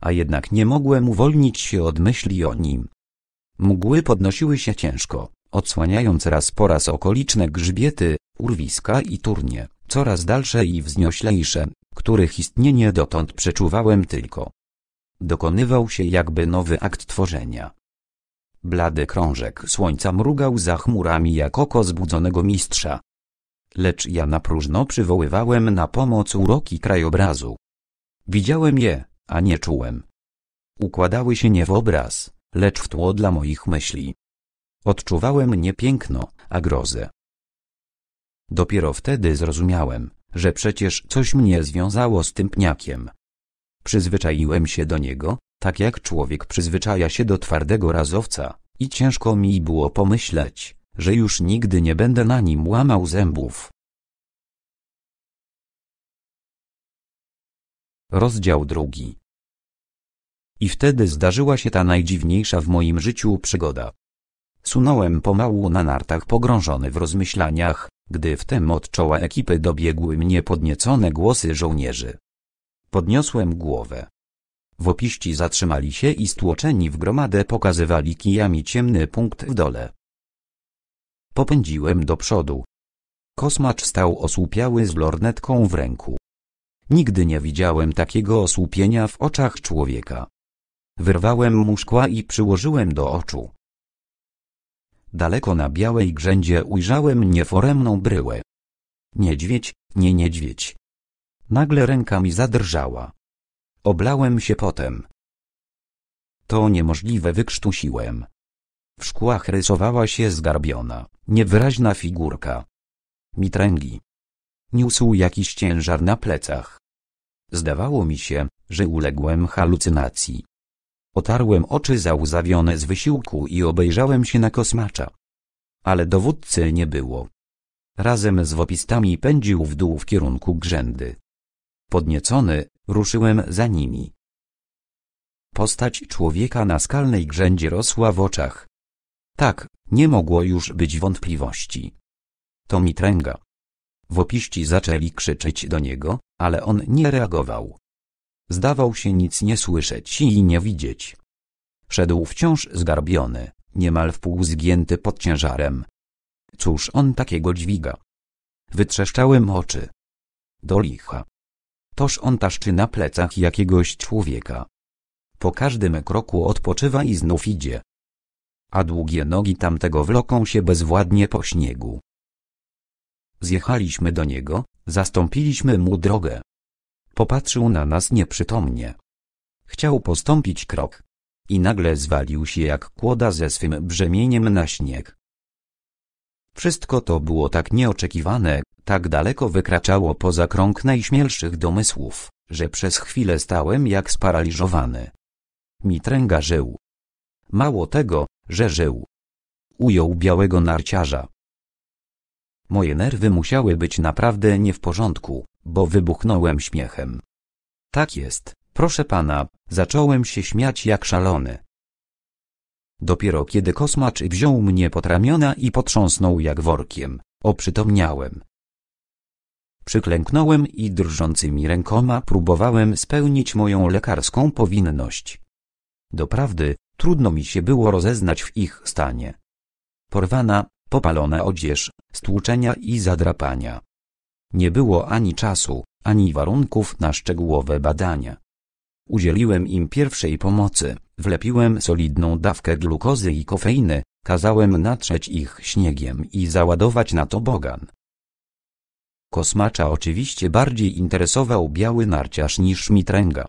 A jednak nie mogłem uwolnić się od myśli o nim. Mgły podnosiły się ciężko, odsłaniając raz po raz okoliczne grzbiety, urwiska i turnie, coraz dalsze i wznioślejsze, których istnienie dotąd przeczuwałem tylko. Dokonywał się jakby nowy akt tworzenia. Blady krążek słońca mrugał za chmurami jak oko zbudzonego mistrza. Lecz ja napróżno przywoływałem na pomoc uroki krajobrazu. Widziałem je, a nie czułem. Układały się nie w obraz, lecz w tło dla moich myśli. Odczuwałem nie piękno, a grozę. Dopiero wtedy zrozumiałem, że przecież coś mnie związało z tym pniakiem. Przyzwyczaiłem się do niego, tak jak człowiek przyzwyczaja się do twardego razowca, i ciężko mi było pomyśleć, że już nigdy nie będę na nim łamał zębów. Rozdział drugi. I wtedy zdarzyła się ta najdziwniejsza w moim życiu przygoda. Sunąłem pomału na nartach pogrążony w rozmyślaniach, gdy wtem od czoła ekipy dobiegły mnie podniecone głosy żołnierzy. Podniosłem głowę. Wopiści zatrzymali się i stłoczeni w gromadę pokazywali kijami ciemny punkt w dole. Popędziłem do przodu. Kosmacz stał osłupiały z lornetką w ręku. Nigdy nie widziałem takiego osłupienia w oczach człowieka. Wyrwałem mu szkła i przyłożyłem do oczu. Daleko na białej grzędzie ujrzałem nieforemną bryłę. Niedźwiedź, nie niedźwiedź. Nagle ręka mi zadrżała. Oblałem się potem. To niemożliwe wykrztusiłem. W szkłach rysowała się zgarbiona, niewyraźna figurka. Mitręgi. Niósł jakiś ciężar na plecach. Zdawało mi się, że uległem halucynacji. Otarłem oczy załzawione z wysiłku i obejrzałem się na kosmacza. Ale dowódcy nie było. Razem z wopistami pędził w dół w kierunku grzędy. Podniecony, ruszyłem za nimi. Postać człowieka na skalnej grzędzie rosła w oczach. Tak, nie mogło już być wątpliwości. To mitręga. Wopiści zaczęli krzyczeć do niego, ale on nie reagował. Zdawał się nic nie słyszeć i nie widzieć. Szedł wciąż zgarbiony, niemal wpół zgięty pod ciężarem. Cóż on takiego dźwiga? Wytrzeszczałem oczy. Do licha. Toż on taszczy na plecach jakiegoś człowieka. Po każdym kroku odpoczywa i znów idzie. A długie nogi tamtego wloką się bezwładnie po śniegu. Zjechaliśmy do niego, zastąpiliśmy mu drogę. Popatrzył na nas nieprzytomnie. Chciał postąpić krok. I nagle zwalił się jak kłoda ze swym brzemieniem na śnieg. Wszystko to było tak nieoczekiwane, tak daleko wykraczało poza krąg najśmielszych domysłów, że przez chwilę stałem jak sparaliżowany. Mitręga żył. Mało tego, że żył. Ujął białego narciarza. Moje nerwy musiały być naprawdę nie w porządku, bo wybuchnąłem śmiechem. Tak jest, proszę pana, zacząłem się śmiać jak szalony. Dopiero kiedy kosmacz wziął mnie pod ramiona i potrząsnął jak workiem, oprzytomniałem. Przyklęknąłem i drżącymi rękoma próbowałem spełnić moją lekarską powinność. Doprawdy, trudno mi się było rozeznać w ich stanie. Porwana, popalona odzież, stłuczenia i zadrapania. Nie było ani czasu, ani warunków na szczegółowe badania. Udzieliłem im pierwszej pomocy, wlepiłem solidną dawkę glukozy i kofeiny, kazałem natrzeć ich śniegiem i załadować na to bogan. Kosmacza oczywiście bardziej interesował biały narciarz niż mitręga.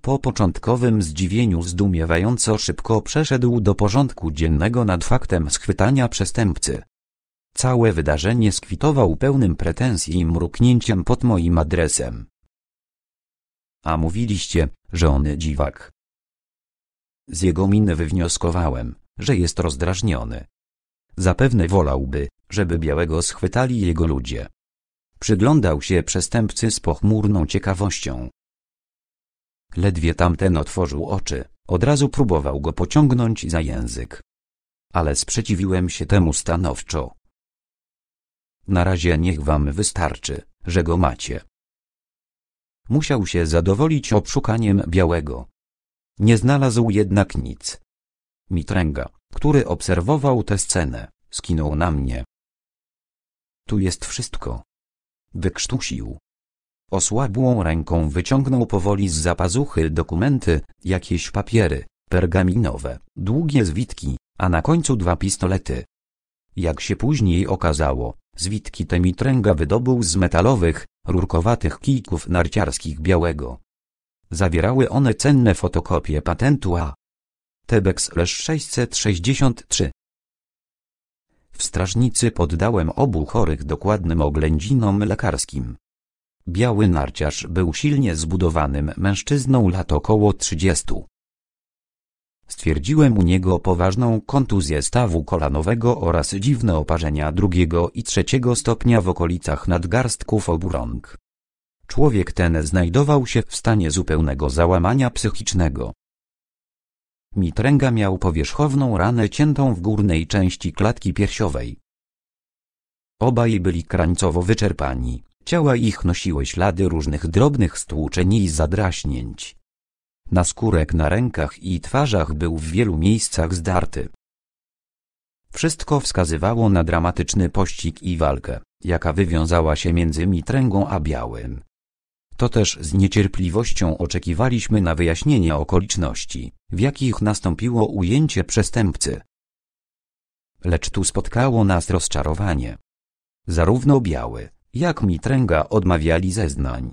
Po początkowym zdziwieniu zdumiewająco szybko przeszedł do porządku dziennego nad faktem schwytania przestępcy. Całe wydarzenie skwitował pełnym pretensji i mruknięciem pod moim adresem. A mówiliście, że on dziwak. Z jego miny wywnioskowałem, że jest rozdrażniony. Zapewne wolałby, żeby białego schwytali jego ludzie. Przyglądał się przestępcy z pochmurną ciekawością. Ledwie tamten otworzył oczy, od razu próbował go pociągnąć za język. Ale sprzeciwiłem się temu stanowczo. Na razie niech wam wystarczy, że go macie. Musiał się zadowolić obszukaniem białego. Nie znalazł jednak nic. Mitręga, który obserwował tę scenę, skinął na mnie. Tu jest wszystko. Wykrztusił. Osłabłą ręką wyciągnął powoli z zapazuchy dokumenty, jakieś papiery, pergaminowe, długie zwitki, a na końcu dwa pistolety. Jak się później okazało, Zwitki te mitręga wydobył z metalowych, rurkowatych kijków narciarskich białego. Zawierały one cenne fotokopie patentu A. Tebex 663. W strażnicy poddałem obu chorych dokładnym oględzinom lekarskim. Biały narciarz był silnie zbudowanym mężczyzną lat około 30. Stwierdziłem u niego poważną kontuzję stawu kolanowego oraz dziwne oparzenia drugiego i trzeciego stopnia w okolicach nadgarstków obu rąk. Człowiek ten znajdował się w stanie zupełnego załamania psychicznego. Mitręga miał powierzchowną ranę ciętą w górnej części klatki piersiowej. Obaj byli krańcowo wyczerpani, ciała ich nosiły ślady różnych drobnych stłuczeń i zadraśnięć. Na skórek, na rękach i twarzach był w wielu miejscach zdarty. Wszystko wskazywało na dramatyczny pościg i walkę, jaka wywiązała się między Mitręgą a Białym. To też z niecierpliwością oczekiwaliśmy na wyjaśnienie okoliczności, w jakich nastąpiło ujęcie przestępcy. Lecz tu spotkało nas rozczarowanie. Zarówno Biały, jak Mitręga odmawiali zeznań,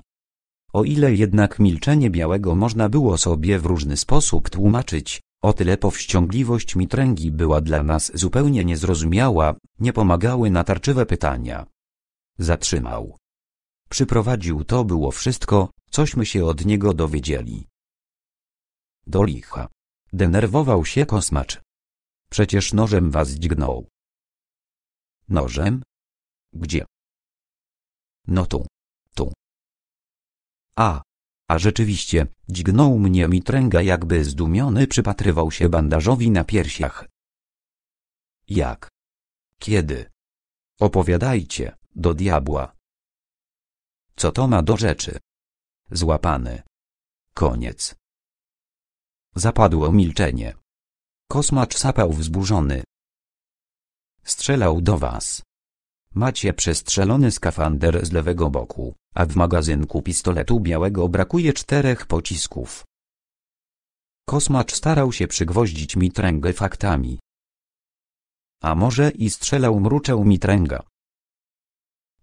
o ile jednak milczenie Białego można było sobie w różny sposób tłumaczyć, o tyle powściągliwość mitręgi była dla nas zupełnie niezrozumiała, nie pomagały natarczywe pytania. Zatrzymał. Przyprowadził to było wszystko, cośmy się od niego dowiedzieli. Do licha. Denerwował się kosmacz. Przecież nożem was dźgnął. Nożem? Gdzie? No tu. Tu. A, a rzeczywiście, dźgnął mnie mitręga jakby zdumiony przypatrywał się bandażowi na piersiach. Jak? Kiedy? Opowiadajcie, do diabła. Co to ma do rzeczy? Złapany. Koniec. Zapadło milczenie. Kosmacz sapał wzburzony. Strzelał do was. Macie przestrzelony skafander z lewego boku, a w magazynku pistoletu białego brakuje czterech pocisków. Kosmacz starał się przygwoździć mitręgę faktami. A może i strzelał mruczeł mitręga.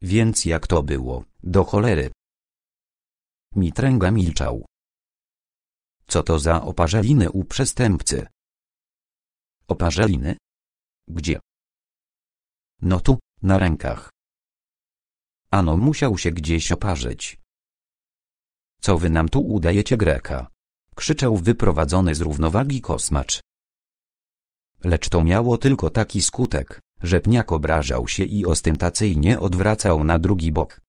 Więc jak to było, do cholery. Mitręga milczał. Co to za oparzeliny u przestępcy? Oparzeliny? Gdzie? No tu. Na rękach. Ano musiał się gdzieś oparzyć. Co wy nam tu udajecie Greka? Krzyczał wyprowadzony z równowagi kosmacz. Lecz to miało tylko taki skutek, że pniak obrażał się i ostentacyjnie odwracał na drugi bok.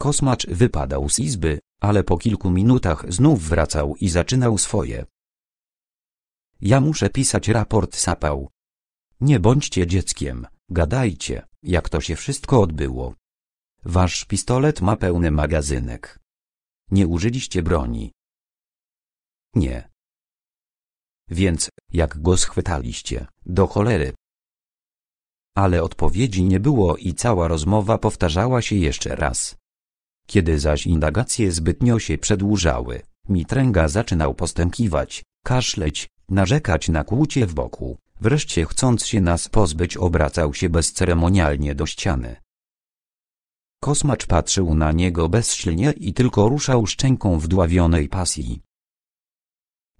Kosmacz wypadał z izby, ale po kilku minutach znów wracał i zaczynał swoje. Ja muszę pisać raport sapał, nie bądźcie dzieckiem, gadajcie, jak to się wszystko odbyło. Wasz pistolet ma pełny magazynek. Nie użyliście broni. Nie. Więc, jak go schwytaliście, do cholery. Ale odpowiedzi nie było i cała rozmowa powtarzała się jeszcze raz. Kiedy zaś indagacje zbytnio się przedłużały, Mitręga zaczynał postękiwać, kaszleć, narzekać na kłucie w boku, Wreszcie chcąc się nas pozbyć obracał się bezceremonialnie do ściany. Kosmacz patrzył na niego bezsilnie i tylko ruszał szczęką w dławionej pasji.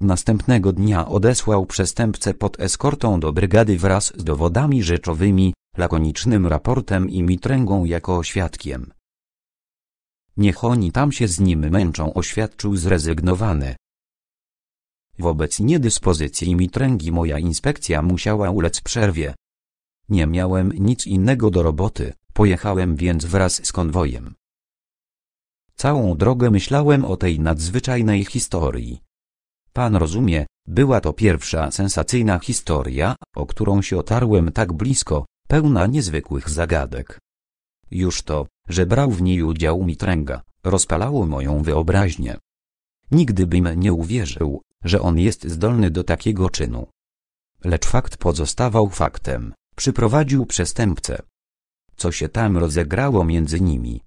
Następnego dnia odesłał przestępcę pod eskortą do brygady wraz z dowodami rzeczowymi, lakonicznym raportem i mitręgą jako świadkiem. Niech oni tam się z nim męczą oświadczył zrezygnowany, Wobec niedyspozycji mitręgi moja inspekcja musiała ulec przerwie. Nie miałem nic innego do roboty, pojechałem więc wraz z konwojem. Całą drogę myślałem o tej nadzwyczajnej historii. Pan rozumie, była to pierwsza sensacyjna historia, o którą się otarłem tak blisko, pełna niezwykłych zagadek. Już to, że brał w niej udział Mitręga, rozpalało moją wyobraźnię. Nigdy bym nie uwierzył, że on jest zdolny do takiego czynu. Lecz fakt pozostawał faktem, przyprowadził przestępcę. Co się tam rozegrało między nimi?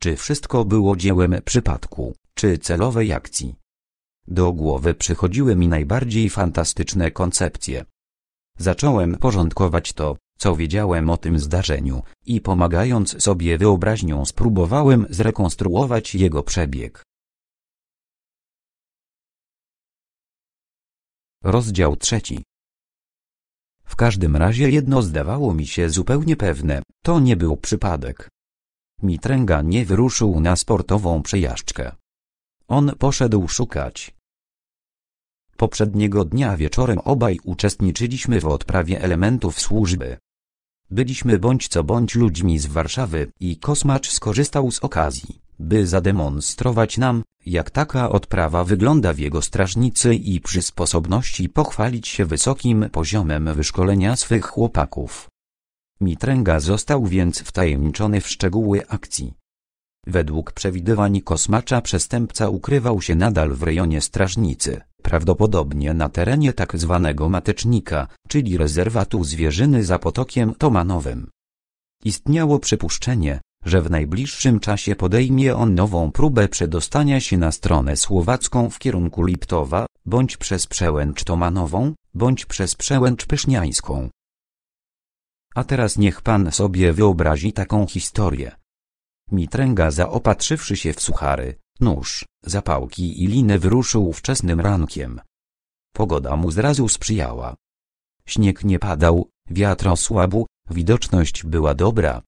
Czy wszystko było dziełem przypadku, czy celowej akcji? Do głowy przychodziły mi najbardziej fantastyczne koncepcje. Zacząłem porządkować to, co wiedziałem o tym zdarzeniu, i pomagając sobie wyobraźnią spróbowałem zrekonstruować jego przebieg. Rozdział trzeci. W każdym razie jedno zdawało mi się zupełnie pewne, to nie był przypadek. Mitręga nie wyruszył na sportową przejażdżkę. On poszedł szukać. Poprzedniego dnia wieczorem obaj uczestniczyliśmy w odprawie elementów służby. Byliśmy bądź co bądź ludźmi z Warszawy i Kosmacz skorzystał z okazji, by zademonstrować nam, jak taka odprawa wygląda w jego strażnicy i przy sposobności pochwalić się wysokim poziomem wyszkolenia swych chłopaków. Mitręga został więc wtajemniczony w szczegóły akcji, Według przewidywań kosmacza przestępca ukrywał się nadal w rejonie strażnicy, prawdopodobnie na terenie tak zwanego matecznika, czyli rezerwatu zwierzyny za potokiem Tomanowym. Istniało przypuszczenie, że w najbliższym czasie podejmie on nową próbę przedostania się na stronę słowacką w kierunku Liptowa, bądź przez przełęcz Tomanową, bądź przez przełęcz Pyszniańską. A teraz niech pan sobie wyobrazi taką historię Mitręga zaopatrzywszy się w suchary, nóż, zapałki i linę wyruszył wczesnym rankiem. Pogoda mu zrazu sprzyjała. Śnieg nie padał, wiatr osłabł, widoczność była dobra.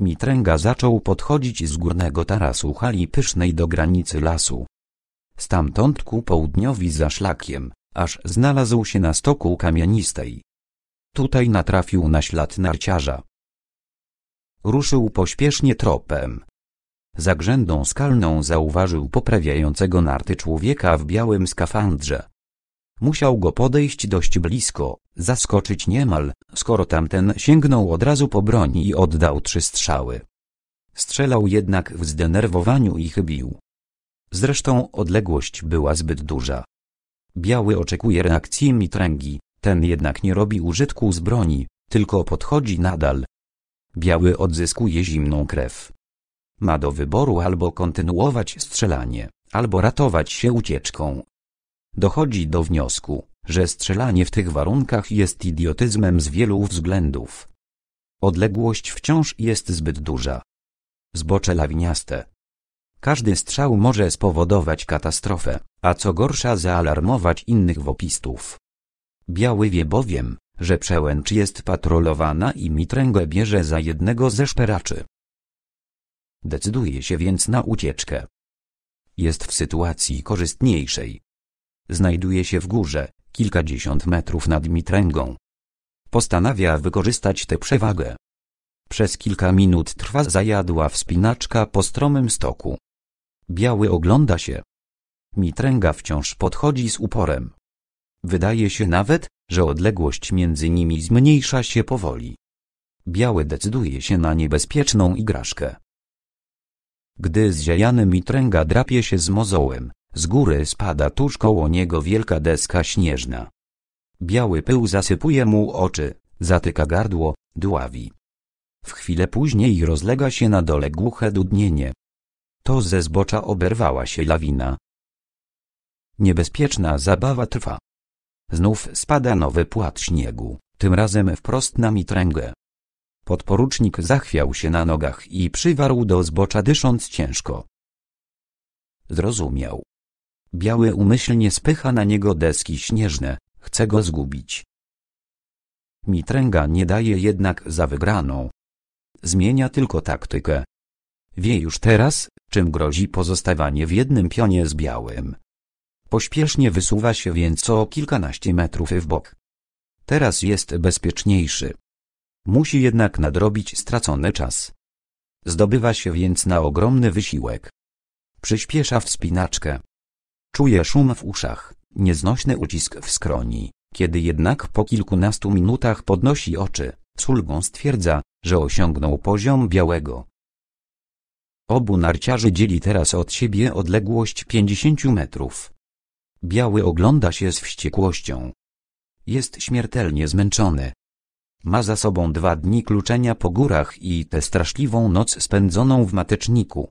Mitręga zaczął podchodzić z górnego tarasu hali pysznej do granicy lasu. Stamtąd ku południowi za szlakiem, aż znalazł się na stoku kamienistej. Tutaj natrafił na ślad narciarza. Ruszył pośpiesznie tropem. Za grzędą skalną zauważył poprawiającego narty człowieka w białym skafandrze. Musiał go podejść dość blisko, zaskoczyć niemal, skoro tamten sięgnął od razu po broń i oddał trzy strzały. Strzelał jednak w zdenerwowaniu i chybił. Zresztą odległość była zbyt duża. Biały oczekuje reakcji mitręgi, ten jednak nie robi użytku z broni, tylko podchodzi nadal, Biały odzyskuje zimną krew. Ma do wyboru albo kontynuować strzelanie, albo ratować się ucieczką. Dochodzi do wniosku, że strzelanie w tych warunkach jest idiotyzmem z wielu względów. Odległość wciąż jest zbyt duża. Zbocze lawiniaste. Każdy strzał może spowodować katastrofę, a co gorsza zaalarmować innych wopistów. Biały wie bowiem, że przełęcz jest patrolowana i mitręgę bierze za jednego ze szperaczy. Decyduje się więc na ucieczkę. Jest w sytuacji korzystniejszej. Znajduje się w górze, kilkadziesiąt metrów nad mitręgą. Postanawia wykorzystać tę przewagę. Przez kilka minut trwa zajadła wspinaczka po stromym stoku. Biały ogląda się. Mitręga wciąż podchodzi z uporem. Wydaje się nawet, że odległość między nimi zmniejsza się powoli. Biały decyduje się na niebezpieczną igraszkę. Gdy z zziajany mitręga drapie się z mozołem, z góry spada tuż koło niego wielka deska śnieżna. Biały pył zasypuje mu oczy, zatyka gardło, dławi. W chwilę później rozlega się na dole głuche dudnienie. To ze zbocza oberwała się lawina. Niebezpieczna zabawa trwa. Znów spada nowy płat śniegu, tym razem wprost na mitręgę. Podporucznik zachwiał się na nogach i przywarł do zbocza dysząc ciężko. Zrozumiał. Biały umyślnie spycha na niego deski śnieżne, chce go zgubić. Mitręga nie daje jednak za wygraną. Zmienia tylko taktykę. Wie już teraz, czym grozi pozostawanie w jednym pionie z białym, Pośpiesznie wysuwa się więc o kilkanaście metrów w bok. Teraz jest bezpieczniejszy. Musi jednak nadrobić stracony czas. Zdobywa się więc na ogromny wysiłek. Przyspiesza wspinaczkę. Czuje szum w uszach, nieznośny ucisk w skroni. Kiedy jednak po kilkunastu minutach podnosi oczy, z ulgą stwierdza, że osiągnął poziom białego. Obu narciarzy dzieli teraz od siebie odległość 50 metrów. Biały ogląda się z wściekłością. Jest śmiertelnie zmęczony. Ma za sobą dwa dni kluczenia po górach i tę straszliwą noc spędzoną w mateczniku.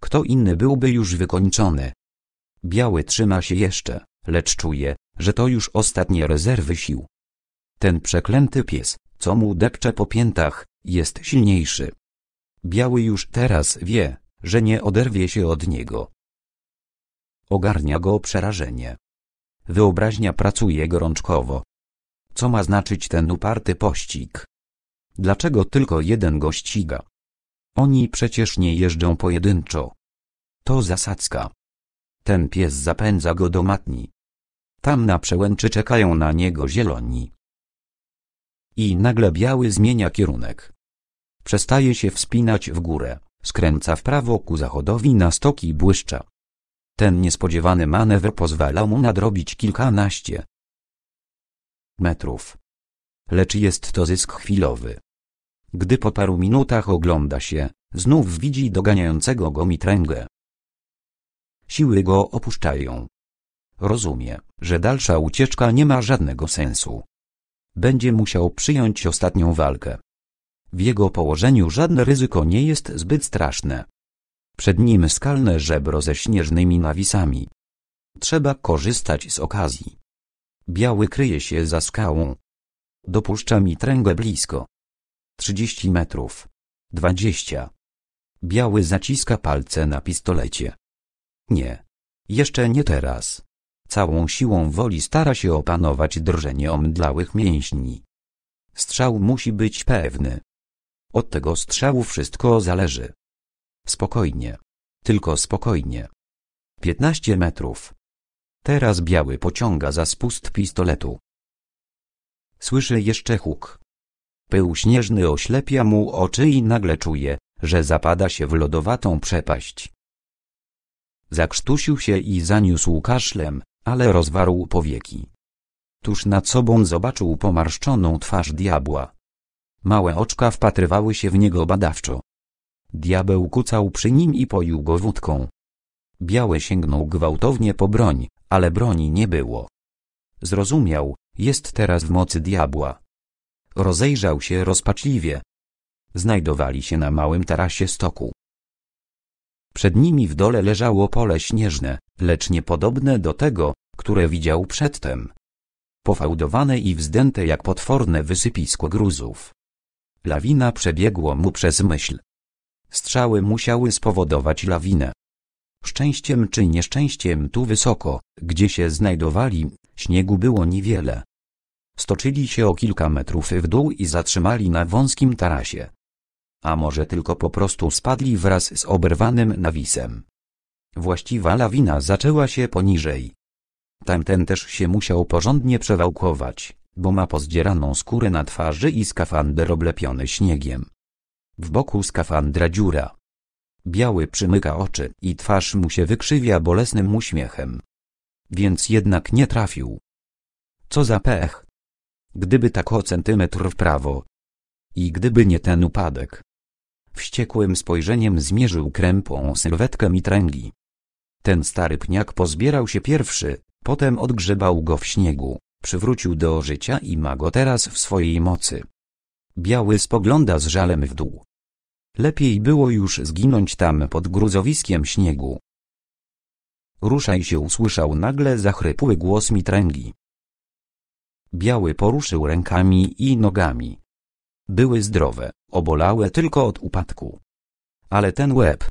Kto inny byłby już wykończony. Biały trzyma się jeszcze, lecz czuje, że to już ostatnie rezerwy sił. Ten przeklęty pies, co mu depcze po piętach, jest silniejszy. Biały już teraz wie, że nie oderwie się od niego. Ogarnia go przerażenie. Wyobraźnia pracuje gorączkowo. Co ma znaczyć ten uparty pościg? Dlaczego tylko jeden go ściga? Oni przecież nie jeżdżą pojedynczo. To zasadzka. Ten pies zapędza go do matni. Tam na przełęczy czekają na niego zieloni. I nagle biały zmienia kierunek. Przestaje się wspinać w górę, skręca w prawo ku zachodowi na stoki błyszcza. Ten niespodziewany manewr pozwala mu nadrobić kilkanaście metrów. Lecz jest to zysk chwilowy. Gdy po paru minutach ogląda się, znów widzi doganiającego go mitręgę. Siły go opuszczają. Rozumie, że dalsza ucieczka nie ma żadnego sensu. Będzie musiał przyjąć ostatnią walkę. W jego położeniu żadne ryzyko nie jest zbyt straszne. Przed nim skalne żebro ze śnieżnymi nawisami. Trzeba korzystać z okazji. Biały kryje się za skałą. Dopuszcza tręgę blisko. 30 metrów. 20. Biały zaciska palce na pistolecie. Nie. Jeszcze nie teraz. Całą siłą woli stara się opanować drżenie omdlałych mięśni. Strzał musi być pewny. Od tego strzału wszystko zależy. Spokojnie. Tylko spokojnie. Piętnaście metrów. Teraz biały pociąga za spust pistoletu. Słyszy jeszcze huk. Pył śnieżny oślepia mu oczy i nagle czuje, że zapada się w lodowatą przepaść. Zakrztusił się i zaniósł kaszlem, ale rozwarł powieki. Tuż nad sobą zobaczył pomarszczoną twarz diabła. Małe oczka wpatrywały się w niego badawczo. Diabeł kucał przy nim i poił go wódką. Biały sięgnął gwałtownie po broń, ale broni nie było. Zrozumiał, jest teraz w mocy diabła. Rozejrzał się rozpaczliwie. Znajdowali się na małym tarasie stoku. Przed nimi w dole leżało pole śnieżne, lecz niepodobne do tego, które widział przedtem. Pofałdowane i wzdęte jak potworne wysypisko gruzów. Lawina przebiegło mu przez myśl, Strzały musiały spowodować lawinę. Szczęściem czy nieszczęściem tu wysoko, gdzie się znajdowali, śniegu było niewiele. Stoczyli się o kilka metrów w dół i zatrzymali na wąskim tarasie. A może tylko po prostu spadli wraz z oberwanym nawisem. Właściwa lawina zaczęła się poniżej. Tamten też się musiał porządnie przewałkować, bo ma pozdzieraną skórę na twarzy i skafander oblepiony śniegiem. W boku skafandra dziura. Biały przymyka oczy i twarz mu się wykrzywia bolesnym uśmiechem. Więc jednak nie trafił. Co za pech. Gdyby tak o centymetr w prawo. I gdyby nie ten upadek. Wściekłym spojrzeniem zmierzył krępą sylwetkę mitręgi. Ten stary pniak pozbierał się pierwszy, potem odgrzebał go w śniegu, przywrócił do życia i ma go teraz w swojej mocy. Biały spogląda z żalem w dół. Lepiej było już zginąć tam pod gruzowiskiem śniegu. Ruszaj się usłyszał nagle zachrypły głos mitręgi. Biały poruszył rękami i nogami. Były zdrowe, obolałe tylko od upadku. Ale ten łeb.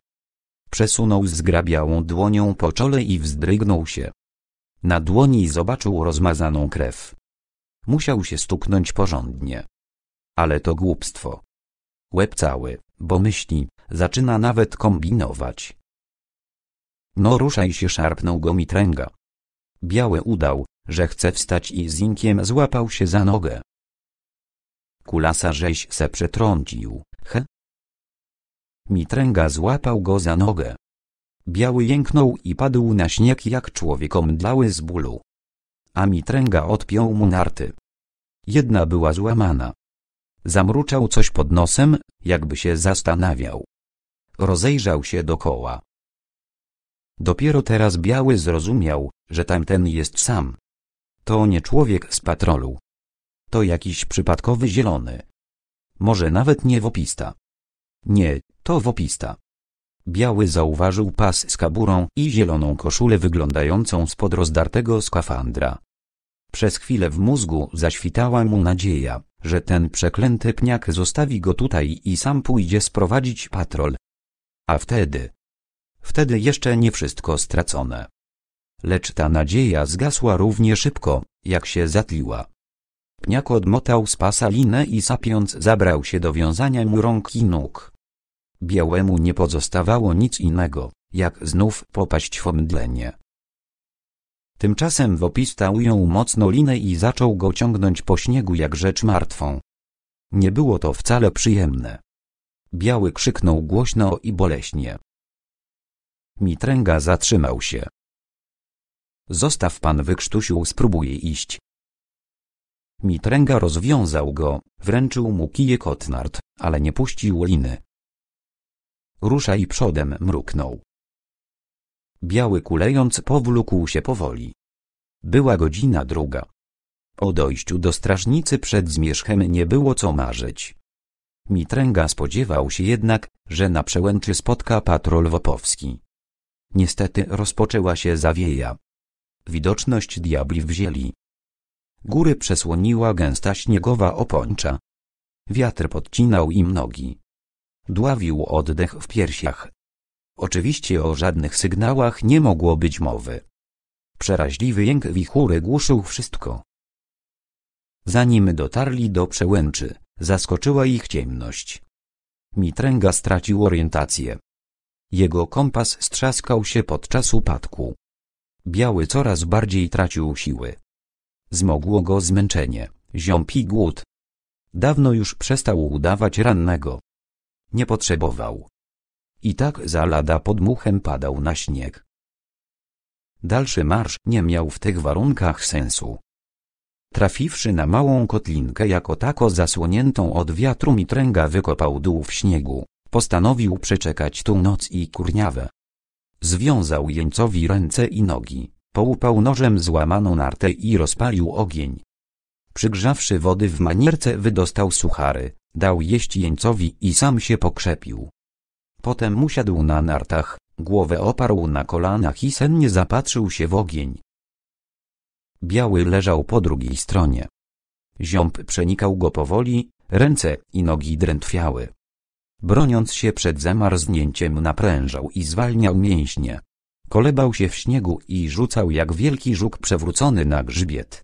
Przesunął zgrabiałą dłonią po czole i wzdrygnął się. Na dłoni zobaczył rozmazaną krew. Musiał się stuknąć porządnie. Ale to głupstwo. Łeb cały, bo myśli, zaczyna nawet kombinować. No ruszaj się szarpnął go mitręga. Biały udał, że chce wstać i zinkiem złapał się za nogę. Kulasa żeś se przetrącił, he? Mitręga złapał go za nogę. Biały jęknął i padł na śnieg jak człowiek omdlały z bólu. A mitręga odpiął mu narty. Jedna była złamana, Zamruczał coś pod nosem, jakby się zastanawiał. Rozejrzał się dokoła. Dopiero teraz Biały zrozumiał, że tamten jest sam. To nie człowiek z patrolu. To jakiś przypadkowy zielony. Może nawet nie wopista. Nie, to wopista. Biały zauważył pas z kaburą i zieloną koszulę wyglądającą spod rozdartego skafandra. Przez chwilę w mózgu zaświtała mu nadzieja że ten przeklęty pniak zostawi go tutaj i sam pójdzie sprowadzić patrol. A wtedy... Wtedy jeszcze nie wszystko stracone. Lecz ta nadzieja zgasła równie szybko, jak się zatliła. Pniak odmotał z pasa linę i sapiąc zabrał się do wiązania mu rąk i nóg. Białemu nie pozostawało nic innego, jak znów popaść w omdlenie. Tymczasem Wopista ujął mocno linę i zaczął go ciągnąć po śniegu jak rzecz martwą. Nie było to wcale przyjemne. Biały krzyknął głośno i boleśnie. Mitręga zatrzymał się. Zostaw pan wykrztusiu, spróbuję iść. Mitręga rozwiązał go, wręczył mu kijek otnart, ale nie puścił liny. Ruszaj przodem, mruknął. Biały kulejąc powlókł się powoli. Była godzina druga. O dojściu do strażnicy przed zmierzchem nie było co marzyć. Mitręga spodziewał się jednak, że na przełęczy spotka patrol wopowski. Niestety rozpoczęła się zawieja. Widoczność diabli wzięli. Góry przesłoniła gęsta śniegowa opończa. Wiatr podcinał im nogi. Dławił oddech w piersiach. Oczywiście o żadnych sygnałach nie mogło być mowy. Przeraźliwy jęk wichury głuszył wszystko. Zanim dotarli do przełęczy, zaskoczyła ich ciemność. Mitręga stracił orientację. Jego kompas strzaskał się podczas upadku. Biały coraz bardziej tracił siły. Zmogło go zmęczenie, ziąb i głód. Dawno już przestał udawać rannego. Nie potrzebował, i tak za lada podmuchem padał na śnieg. Dalszy marsz nie miał w tych warunkach sensu. Trafiwszy na małą kotlinkę jako tako zasłoniętą od wiatru mitręga wykopał dół w śniegu, postanowił przeczekać tu noc i kurniawę. Związał jeńcowi ręce i nogi, połupał nożem złamaną nartę i rozpalił ogień. Przygrzawszy wody w manierce wydostał suchary, dał jeść jeńcowi i sam się pokrzepił. Potem usiadł na nartach, głowę oparł na kolanach i sennie zapatrzył się w ogień. Biały leżał po drugiej stronie. Ziąb przenikał go powoli, ręce i nogi drętwiały. Broniąc się przed zamarznięciem naprężał i zwalniał mięśnie. Kolebał się w śniegu i rzucał jak wielki żuk przewrócony na grzbiet.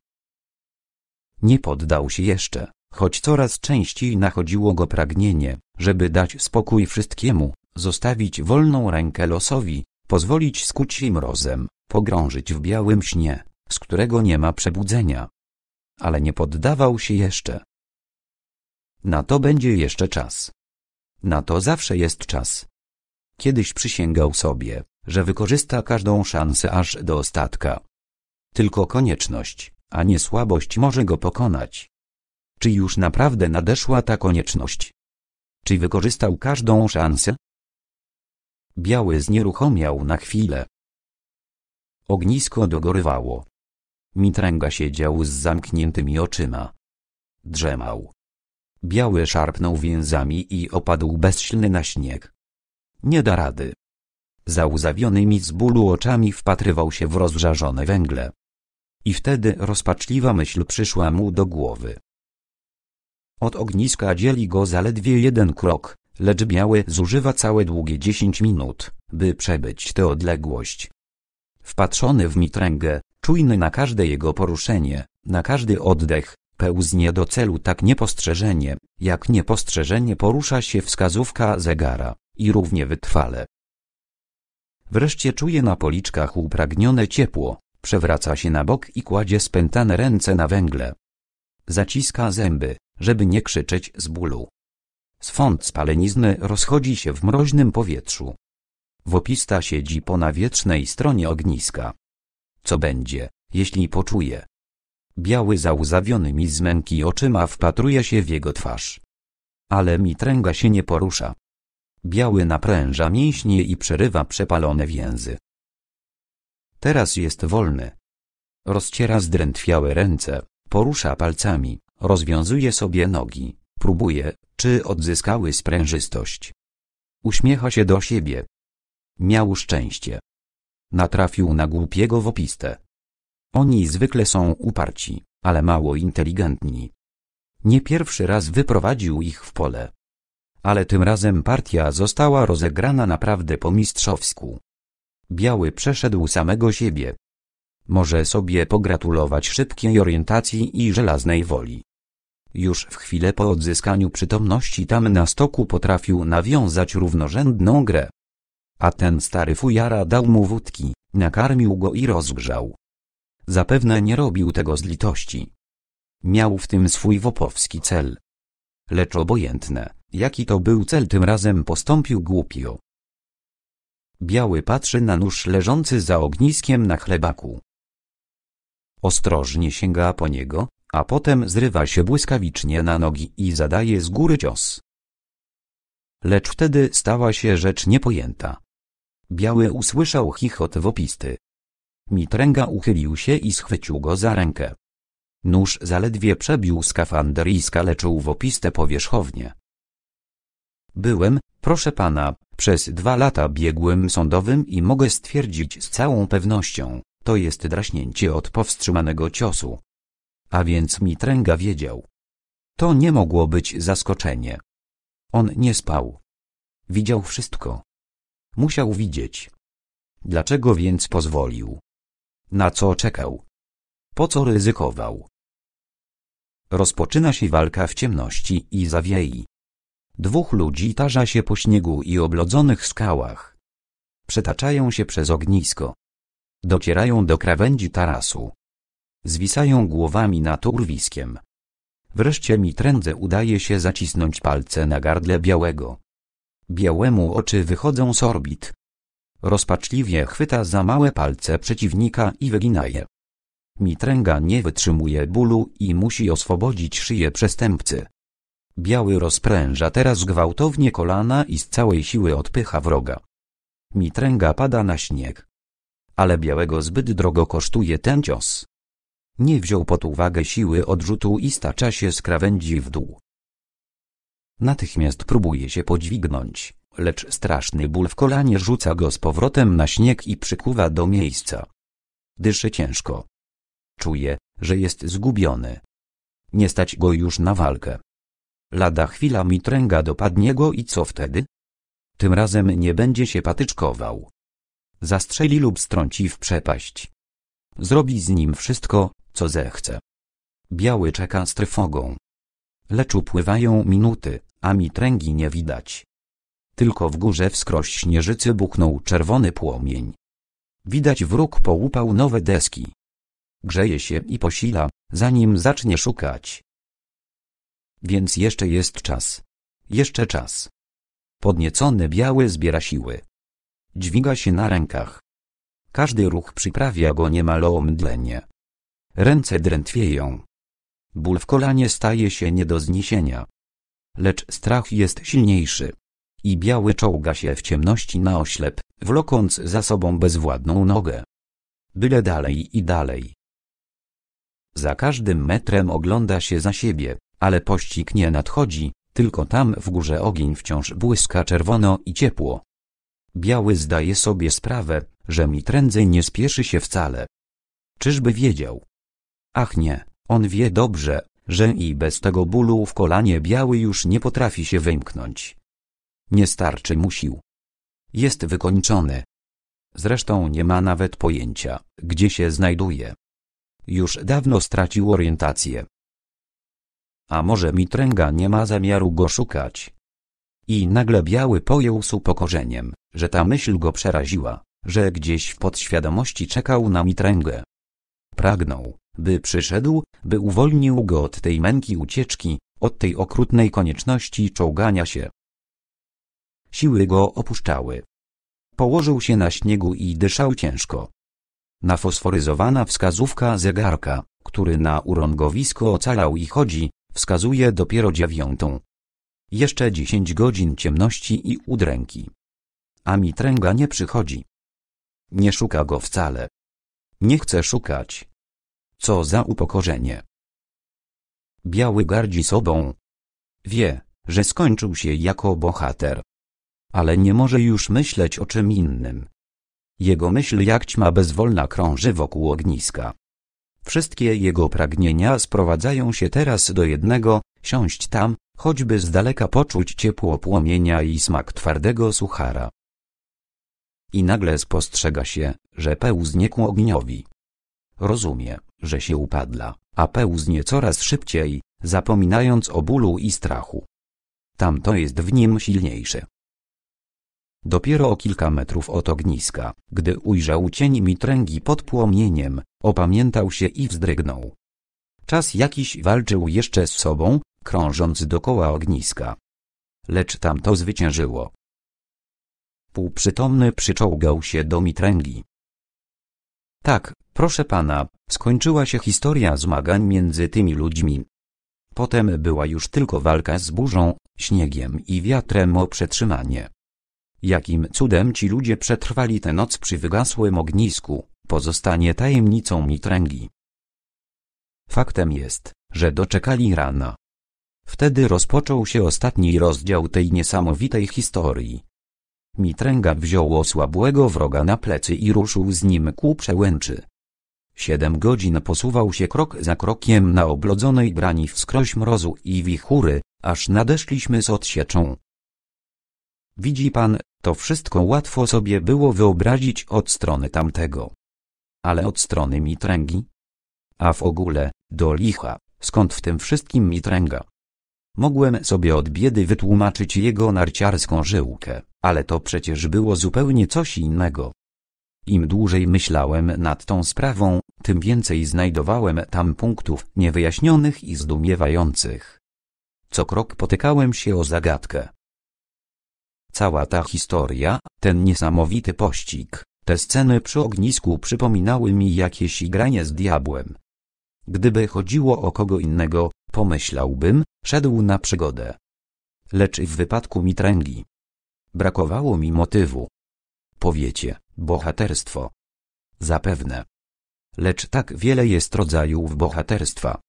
Nie poddał się jeszcze. Choć coraz częściej nachodziło go pragnienie, żeby dać spokój wszystkiemu, zostawić wolną rękę losowi, pozwolić skuć się mrozem, pogrążyć w białym śnie, z którego nie ma przebudzenia. Ale nie poddawał się jeszcze. Na to będzie jeszcze czas. Na to zawsze jest czas. Kiedyś przysięgał sobie, że wykorzysta każdą szansę aż do ostatka. Tylko konieczność, a nie słabość może go pokonać. Czy już naprawdę nadeszła ta konieczność? Czy wykorzystał każdą szansę? Biały znieruchomiał na chwilę. Ognisko dogorywało. Mitręga siedział z zamkniętymi oczyma. Drzemał. Biały szarpnął więzami i opadł bezsilny na śnieg. Nie da rady. Załzawionymi z bólu oczami wpatrywał się w rozżarzone węgle. I wtedy rozpaczliwa myśl przyszła mu do głowy. Od ogniska dzieli go zaledwie jeden krok, lecz biały zużywa całe długie 10 minut, by przebyć tę odległość. Wpatrzony w mitręgę, czujny na każde jego poruszenie, na każdy oddech, pełznie do celu tak niepostrzeżenie, jak niepostrzeżenie porusza się wskazówka zegara, i równie wytrwale. Wreszcie czuje na policzkach upragnione ciepło, przewraca się na bok i kładzie spętane ręce na węgle. Zaciska zęby, żeby nie krzyczeć z bólu. Swąd spalenizny rozchodzi się w mroźnym powietrzu. Wopista siedzi po nawietrznej stronie ogniska. Co będzie, jeśli poczuje? Biały załzawionymi z męki oczyma wpatruje się w jego twarz. Ale mitręga się nie porusza. Biały napręża mięśnie i przerywa przepalone więzy. Teraz jest wolny. Rozciera zdrętwiałe ręce, porusza palcami. Rozwiązuje sobie nogi, próbuje, czy odzyskały sprężystość. Uśmiecha się do siebie. Miał szczęście. Natrafił na głupiego wopistę. Oni zwykle są uparci, ale mało inteligentni. Nie pierwszy raz wyprowadził ich w pole. Ale tym razem partia została rozegrana naprawdę po mistrzowsku. Biały przeszedł samego siebie, może sobie pogratulować szybkiej orientacji i żelaznej woli. Już w chwilę po odzyskaniu przytomności tam na stoku potrafił nawiązać równorzędną grę. A ten stary fujara dał mu wódki, nakarmił go i rozgrzał. Zapewne nie robił tego z litości. Miał w tym swój wopowski cel. Lecz obojętne, jaki to był cel tym razem postąpił głupio. Biały patrzy na nóż leżący za ogniskiem na chlebaku. Ostrożnie sięga po niego, a potem zrywa się błyskawicznie na nogi i zadaje z góry cios. Lecz wtedy stała się rzecz niepojęta. Biały usłyszał chichot wopisty. Mitręga uchylił się i schwycił go za rękę. Nóż zaledwie przebił skafander i skaleczył wopiste powierzchownie. Byłem, proszę pana, przez dwa lata biegłym sądowym i mogę stwierdzić z całą pewnością, to jest draśnięcie od powstrzymanego ciosu. A więc Mitręga wiedział. To nie mogło być zaskoczenie. On nie spał. Widział wszystko. Musiał widzieć. Dlaczego więc pozwolił? Na co czekał? Po co ryzykował? Rozpoczyna się walka w ciemności i zawiei. Dwóch ludzi tarza się po śniegu i oblodzonych skałach. Przetaczają się przez ognisko docierają do krawędzi tarasu. Zwisają głowami nad urwiskiem. Wreszcie mi trędze udaje się zacisnąć palce na gardle białego. Białemu oczy wychodzą z orbit. Rozpaczliwie chwyta za małe palce przeciwnika i wygina je. Mitręga nie wytrzymuje bólu i musi oswobodzić szyję przestępcy. Biały rozpręża teraz gwałtownie kolana i z całej siły odpycha wroga. Mitręga pada na śnieg ale Białego zbyt drogo kosztuje ten cios. Nie wziął pod uwagę siły odrzutu i stacza się z krawędzi w dół. Natychmiast próbuje się podźwignąć, lecz straszny ból w kolanie rzuca go z powrotem na śnieg i przykuwa do miejsca. Dyszy ciężko. Czuje, że jest zgubiony. Nie stać go już na walkę. Lada chwila mitręga dopadnie go i co wtedy? Tym razem nie będzie się patyczkował zastrzeli lub strąci w przepaść. Zrobi z nim wszystko, co zechce. Biały czeka z trwogą. Lecz upływają minuty, a mitręgi nie widać. Tylko w górze wskroś śnieżycy buchnął czerwony płomień. Widać wróg połupał nowe deski. Grzeje się i posila, zanim zacznie szukać. Więc jeszcze jest czas. Jeszcze czas. Podniecony biały zbiera siły. Dźwiga się na rękach. Każdy ruch przyprawia go niemal o omdlenie. Ręce drętwieją. Ból w kolanie staje się nie do zniesienia. Lecz strach jest silniejszy. I biały czołga się w ciemności na oślep, wlokąc za sobą bezwładną nogę. Byle dalej i dalej. Za każdym metrem ogląda się za siebie, ale pościg nie nadchodzi, tylko tam w górze ogień wciąż błyska czerwono i ciepło. Biały zdaje sobie sprawę, że mi nie spieszy się wcale. Czyżby wiedział? Ach nie, on wie dobrze, że i bez tego bólu w kolanie biały już nie potrafi się wymknąć. Nie starczy mu sił. Jest wykończony. Zresztą nie ma nawet pojęcia, gdzie się znajduje. Już dawno stracił orientację. A może Mitręga nie ma zamiaru go szukać? I nagle biały pojął z upokorzeniem, że ta myśl go przeraziła, że gdzieś w podświadomości czekał na mitręgę. Pragnął, by przyszedł, by uwolnił go od tej męki ucieczki, od tej okrutnej konieczności czołgania się. Siły go opuszczały. Położył się na śniegu i dyszał ciężko. Nafosforyzowana wskazówka zegarka, który na urągowisko ocalał i chodzi, wskazuje dopiero dziewiątą. Jeszcze dziesięć godzin ciemności i udręki. A mitręga nie przychodzi. Nie szuka go wcale. Nie chce szukać. Co za upokorzenie. Biały gardzi sobą. Wie, że skończył się jako bohater. Ale nie może już myśleć o czym innym. Jego myśl jak ćma bezwolna krąży wokół ogniska. Wszystkie jego pragnienia sprowadzają się teraz do jednego, siąść tam, choćby z daleka poczuć ciepło płomienia i smak twardego suchara. I nagle spostrzega się, że ku ogniowi. Rozumie, że się upadla, a pełznie coraz szybciej, zapominając o bólu i strachu. Tamto jest w nim silniejsze. Dopiero o kilka metrów od ogniska, gdy ujrzał cień mitręgi pod płomieniem, opamiętał się i wzdrygnął. Czas jakiś walczył jeszcze z sobą, krążąc dokoła ogniska. Lecz tamto zwyciężyło. Półprzytomny przyczołgał się do mitręgi. Tak, proszę pana, skończyła się historia zmagań między tymi ludźmi. Potem była już tylko walka z burzą, śniegiem i wiatrem o przetrzymanie. Jakim cudem ci ludzie przetrwali tę noc przy wygasłym ognisku, pozostanie tajemnicą mitręgi. Faktem jest, że doczekali rana. Wtedy rozpoczął się ostatni rozdział tej niesamowitej historii. Mitręga wziął osłabłego wroga na plecy i ruszył z nim ku przełęczy. Siedem godzin posuwał się krok za krokiem na oblodzonej brani wskroś mrozu i wichury, aż nadeszliśmy z odsieczą. Widzi pan, to wszystko łatwo sobie było wyobrazić od strony tamtego. Ale od strony mitręgi? A w ogóle, do licha, skąd w tym wszystkim mitręga? Mogłem sobie od biedy wytłumaczyć jego narciarską żyłkę, ale to przecież było zupełnie coś innego. Im dłużej myślałem nad tą sprawą, tym więcej znajdowałem tam punktów niewyjaśnionych i zdumiewających. Co krok potykałem się o zagadkę. Cała ta historia, ten niesamowity pościg, te sceny przy ognisku przypominały mi jakieś igranie z diabłem. Gdyby chodziło o kogo innego, pomyślałbym, szedł na przygodę. Lecz w wypadku mitręgi. Brakowało mi motywu. Powiecie, bohaterstwo. Zapewne. Lecz tak wiele jest rodzajów bohaterstwa.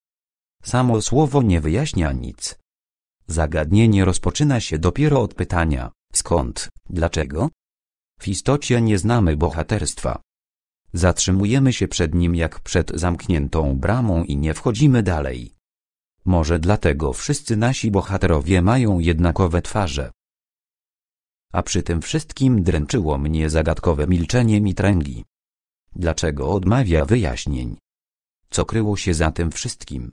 Samo słowo nie wyjaśnia nic. Zagadnienie rozpoczyna się dopiero od pytania, skąd, dlaczego? W istocie nie znamy bohaterstwa. Zatrzymujemy się przed nim jak przed zamkniętą bramą i nie wchodzimy dalej. Może dlatego wszyscy nasi bohaterowie mają jednakowe twarze. A przy tym wszystkim dręczyło mnie zagadkowe milczenie Mitręgi. Dlaczego odmawia wyjaśnień? Co kryło się za tym wszystkim?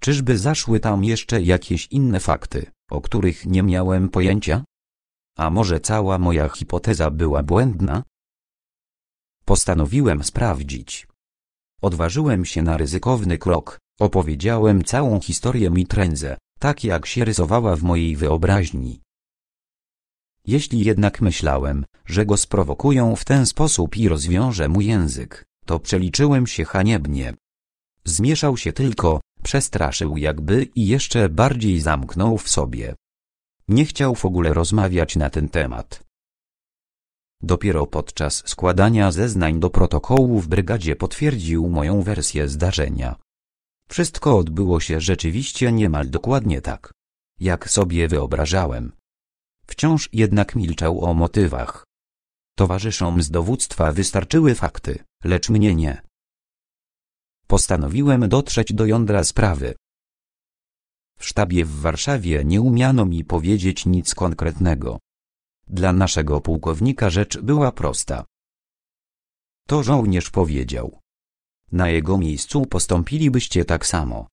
Czyżby zaszły tam jeszcze jakieś inne fakty, o których nie miałem pojęcia? A może cała moja hipoteza była błędna? Postanowiłem sprawdzić. Odważyłem się na ryzykowny krok, Opowiedziałem całą historię Mitrędze, tak jak się rysowała w mojej wyobraźni. Jeśli jednak myślałem, że go sprowokują w ten sposób i rozwiąże mu język, to przeliczyłem się haniebnie. Zmieszał się tylko, przestraszył jakby i jeszcze bardziej zamknął w sobie. Nie chciał w ogóle rozmawiać na ten temat. Dopiero podczas składania zeznań do protokołu w brygadzie potwierdził moją wersję zdarzenia. Wszystko odbyło się rzeczywiście niemal dokładnie tak, jak sobie wyobrażałem. Wciąż jednak milczał o motywach. Towarzyszom z dowództwa wystarczyły fakty, lecz mnie nie. Postanowiłem dotrzeć do jądra sprawy. W sztabie w Warszawie nie umiano mi powiedzieć nic konkretnego. Dla naszego pułkownika rzecz była prosta. To żołnierz powiedział na jego miejscu postąpilibyście tak samo.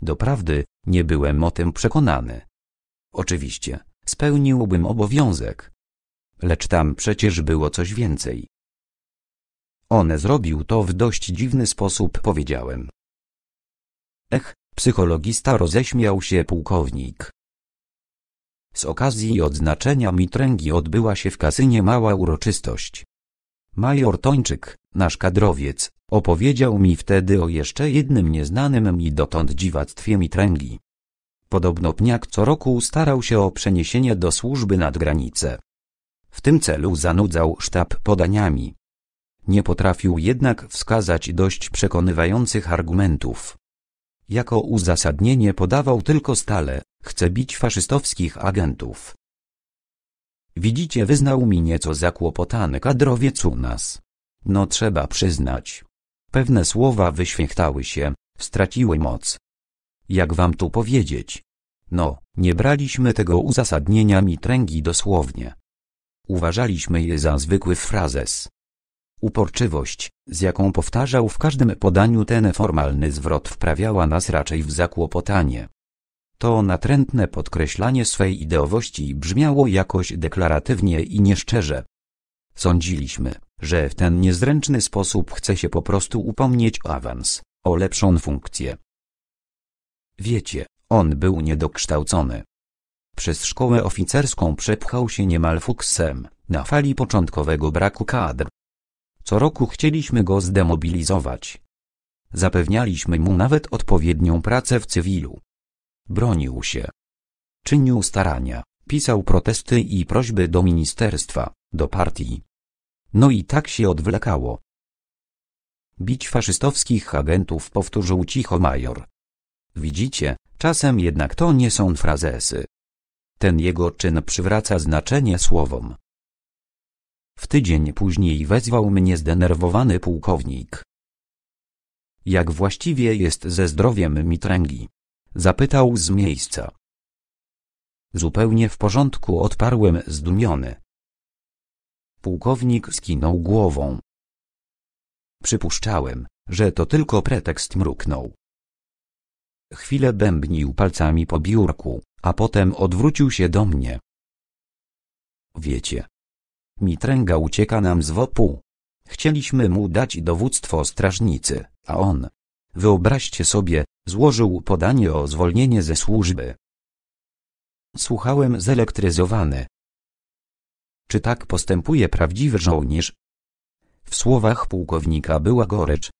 Doprawdy, nie byłem o tym przekonany. Oczywiście, spełniłbym obowiązek. Lecz tam przecież było coś więcej. On zrobił to w dość dziwny sposób, powiedziałem. Ech, psychologista roześmiał się pułkownik. Z okazji odznaczenia mitręgi odbyła się w kasynie mała uroczystość. Major Tończyk, nasz kadrowiec, opowiedział mi wtedy o jeszcze jednym nieznanym mi dotąd dziwactwie mitręgi. Podobno Pniak co roku starał się o przeniesienie do służby nad granicę. W tym celu zanudzał sztab podaniami. Nie potrafił jednak wskazać dość przekonywających argumentów. Jako uzasadnienie podawał tylko stale, chce bić faszystowskich agentów. Widzicie wyznał mi nieco zakłopotany kadrowiec u nas. No trzeba przyznać. Pewne słowa wyświechtały się, straciły moc. Jak wam tu powiedzieć? No, nie braliśmy tego uzasadnienia mitręgi dosłownie. Uważaliśmy je za zwykły frazes. Uporczywość, z jaką powtarzał w każdym podaniu ten formalny zwrot wprawiała nas raczej w zakłopotanie. To natrętne podkreślanie swej ideowości brzmiało jakoś deklaratywnie i nieszczerze. Sądziliśmy, że w ten niezręczny sposób chce się po prostu upomnieć o awans, o lepszą funkcję. Wiecie, on był niedokształcony. Przez szkołę oficerską przepchał się niemal fuksem, na fali początkowego braku kadr. Co roku chcieliśmy go zdemobilizować. Zapewnialiśmy mu nawet odpowiednią pracę w cywilu, Bronił się. Czynił starania, pisał protesty i prośby do ministerstwa, do partii. No i tak się odwlekało. Bić faszystowskich agentów powtórzył cicho major. Widzicie, czasem jednak to nie są frazesy. Ten jego czyn przywraca znaczenie słowom. W tydzień później wezwał mnie zdenerwowany pułkownik. Jak właściwie jest ze zdrowiem mitręgi? Zapytał z miejsca. Zupełnie w porządku odparłem zdumiony. Pułkownik skinął głową. Przypuszczałem, że to tylko pretekst mruknął. Chwilę bębnił palcami po biurku, a potem odwrócił się do mnie. Wiecie. Mitręga ucieka nam z wopu. Chcieliśmy mu dać dowództwo strażnicy, a on. Wyobraźcie sobie, Złożył podanie o zwolnienie ze służby. Słuchałem zelektryzowany. Czy tak postępuje prawdziwy żołnierz? W słowach pułkownika była gorycz.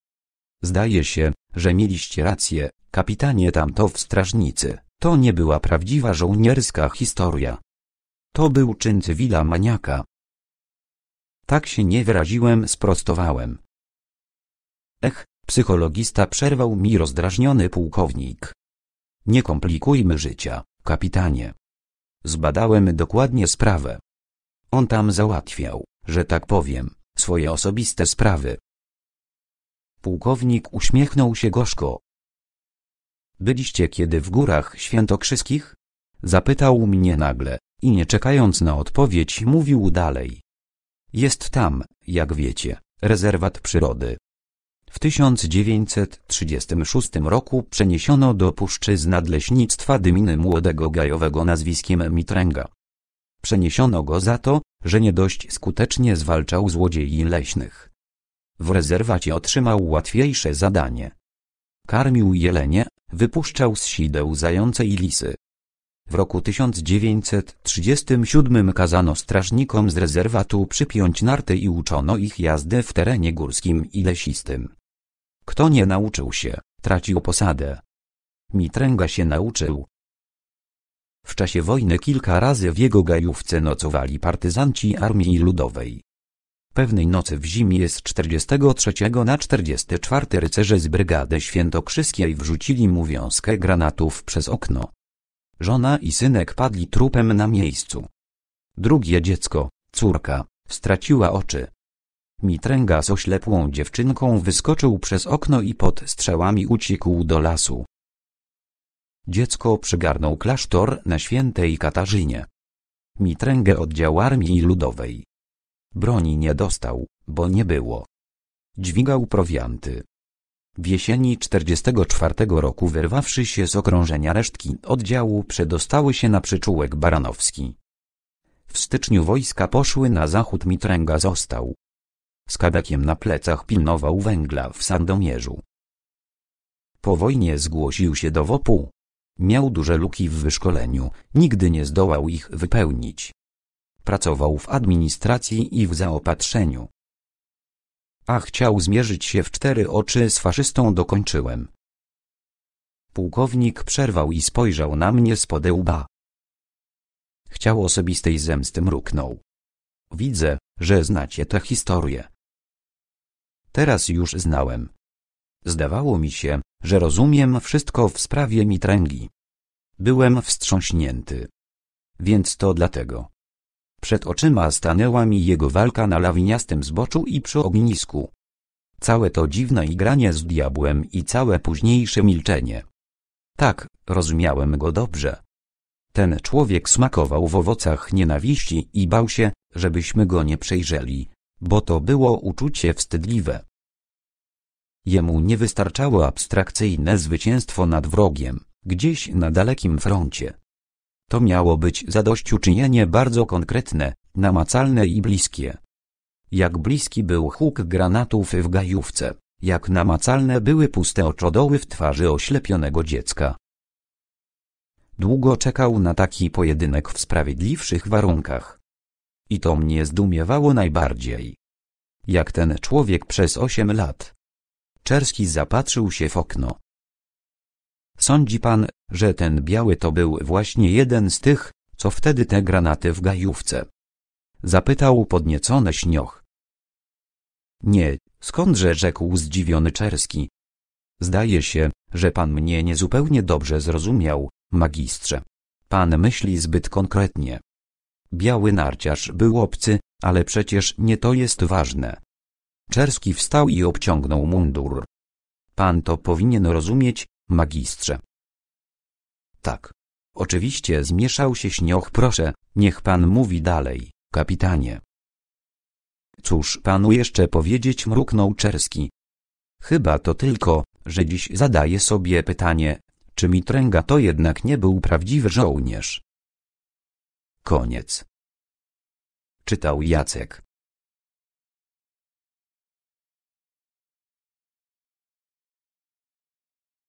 Zdaje się, że mieliście rację, kapitanie tamto w strażnicy. To nie była prawdziwa żołnierska historia. To był czyn cywila maniaka. Tak się nie wyraziłem, sprostowałem. Ech, Psychologista przerwał mi rozdrażniony pułkownik. Nie komplikujmy życia, kapitanie. Zbadałem dokładnie sprawę. On tam załatwiał, że tak powiem, swoje osobiste sprawy. Pułkownik uśmiechnął się gorzko. Byliście kiedy w górach świętokrzyskich? Zapytał mnie nagle i nie czekając na odpowiedź mówił dalej. Jest tam, jak wiecie, rezerwat przyrody, w 1936 roku przeniesiono do puszczy z nadleśnictwa Dyminy młodego gajowego nazwiskiem Mitręga. Przeniesiono go za to, że nie dość skutecznie zwalczał złodziei leśnych. W rezerwacie otrzymał łatwiejsze zadanie. Karmił jelenie, wypuszczał z sideł zające i lisy. W roku 1937 kazano strażnikom z rezerwatu przypiąć narty i uczono ich jazdy w terenie górskim i lesistym. Kto nie nauczył się, tracił posadę. Mitręga się nauczył. W czasie wojny kilka razy w jego gajówce nocowali partyzanci Armii Ludowej. Pewnej nocy w zimie z 43 na 44 rycerze z Brygady Świętokrzyskiej wrzucili mu wiązkę granatów przez okno. Żona i synek padli trupem na miejscu. Drugie dziecko, córka, straciła oczy. Mitręga z oślepłą dziewczynką wyskoczył przez okno i pod strzałami uciekł do lasu. Dziecko przygarnął klasztor na świętej Katarzynie. Mitręgę oddział Armii Ludowej. Broni nie dostał, bo nie było. Dźwigał prowianty. W jesieni 44 roku wyrwawszy się z okrążenia resztki oddziału przedostały się na przyczółek Baranowski. W styczniu wojska poszły na zachód Mitręga został, z kadakiem na plecach pilnował węgla w Sandomierzu. Po wojnie zgłosił się do WOPU. Miał duże luki w wyszkoleniu, nigdy nie zdołał ich wypełnić. Pracował w administracji i w zaopatrzeniu. A chciał zmierzyć się w cztery oczy z faszystą dokończyłem. Pułkownik przerwał i spojrzał na mnie z podełba. Chciał osobistej zemsty mruknął. Widzę, że znacie tę historię teraz już znałem. Zdawało mi się, że rozumiem wszystko w sprawie mitręgi. Byłem wstrząśnięty. Więc to dlatego. Przed oczyma stanęła mi jego walka na lawiniastym zboczu i przy ognisku. Całe to dziwne igranie z diabłem i całe późniejsze milczenie. Tak, rozumiałem go dobrze. Ten człowiek smakował w owocach nienawiści i bał się, żebyśmy go nie przejrzeli, bo to było uczucie wstydliwe. Jemu nie wystarczało abstrakcyjne zwycięstwo nad wrogiem, gdzieś na dalekim froncie. To miało być zadośćuczynienie bardzo konkretne, namacalne i bliskie. Jak bliski był huk granatów w gajówce, jak namacalne były puste oczodoły w twarzy oślepionego dziecka. Długo czekał na taki pojedynek w sprawiedliwszych warunkach. I to mnie zdumiewało najbardziej. Jak ten człowiek przez osiem lat. Czerski zapatrzył się w okno. Sądzi pan, że ten biały to był właśnie jeden z tych, co wtedy te granaty w gajówce? Zapytał podniecony śnioch. Nie, skądże rzekł zdziwiony Czerski. Zdaje się, że pan mnie niezupełnie dobrze zrozumiał, magistrze. Pan myśli zbyt konkretnie. Biały narciarz był obcy, ale przecież nie to jest ważne. Czerski wstał i obciągnął mundur. Pan to powinien rozumieć, magistrze. Tak. Oczywiście zmieszał się śnioch proszę, niech pan mówi dalej, kapitanie. Cóż panu jeszcze powiedzieć mruknął Czerski. Chyba to tylko, że dziś zadaję sobie pytanie, czy Mitręga to jednak nie był prawdziwy żołnierz. Koniec. Czytał Jacek.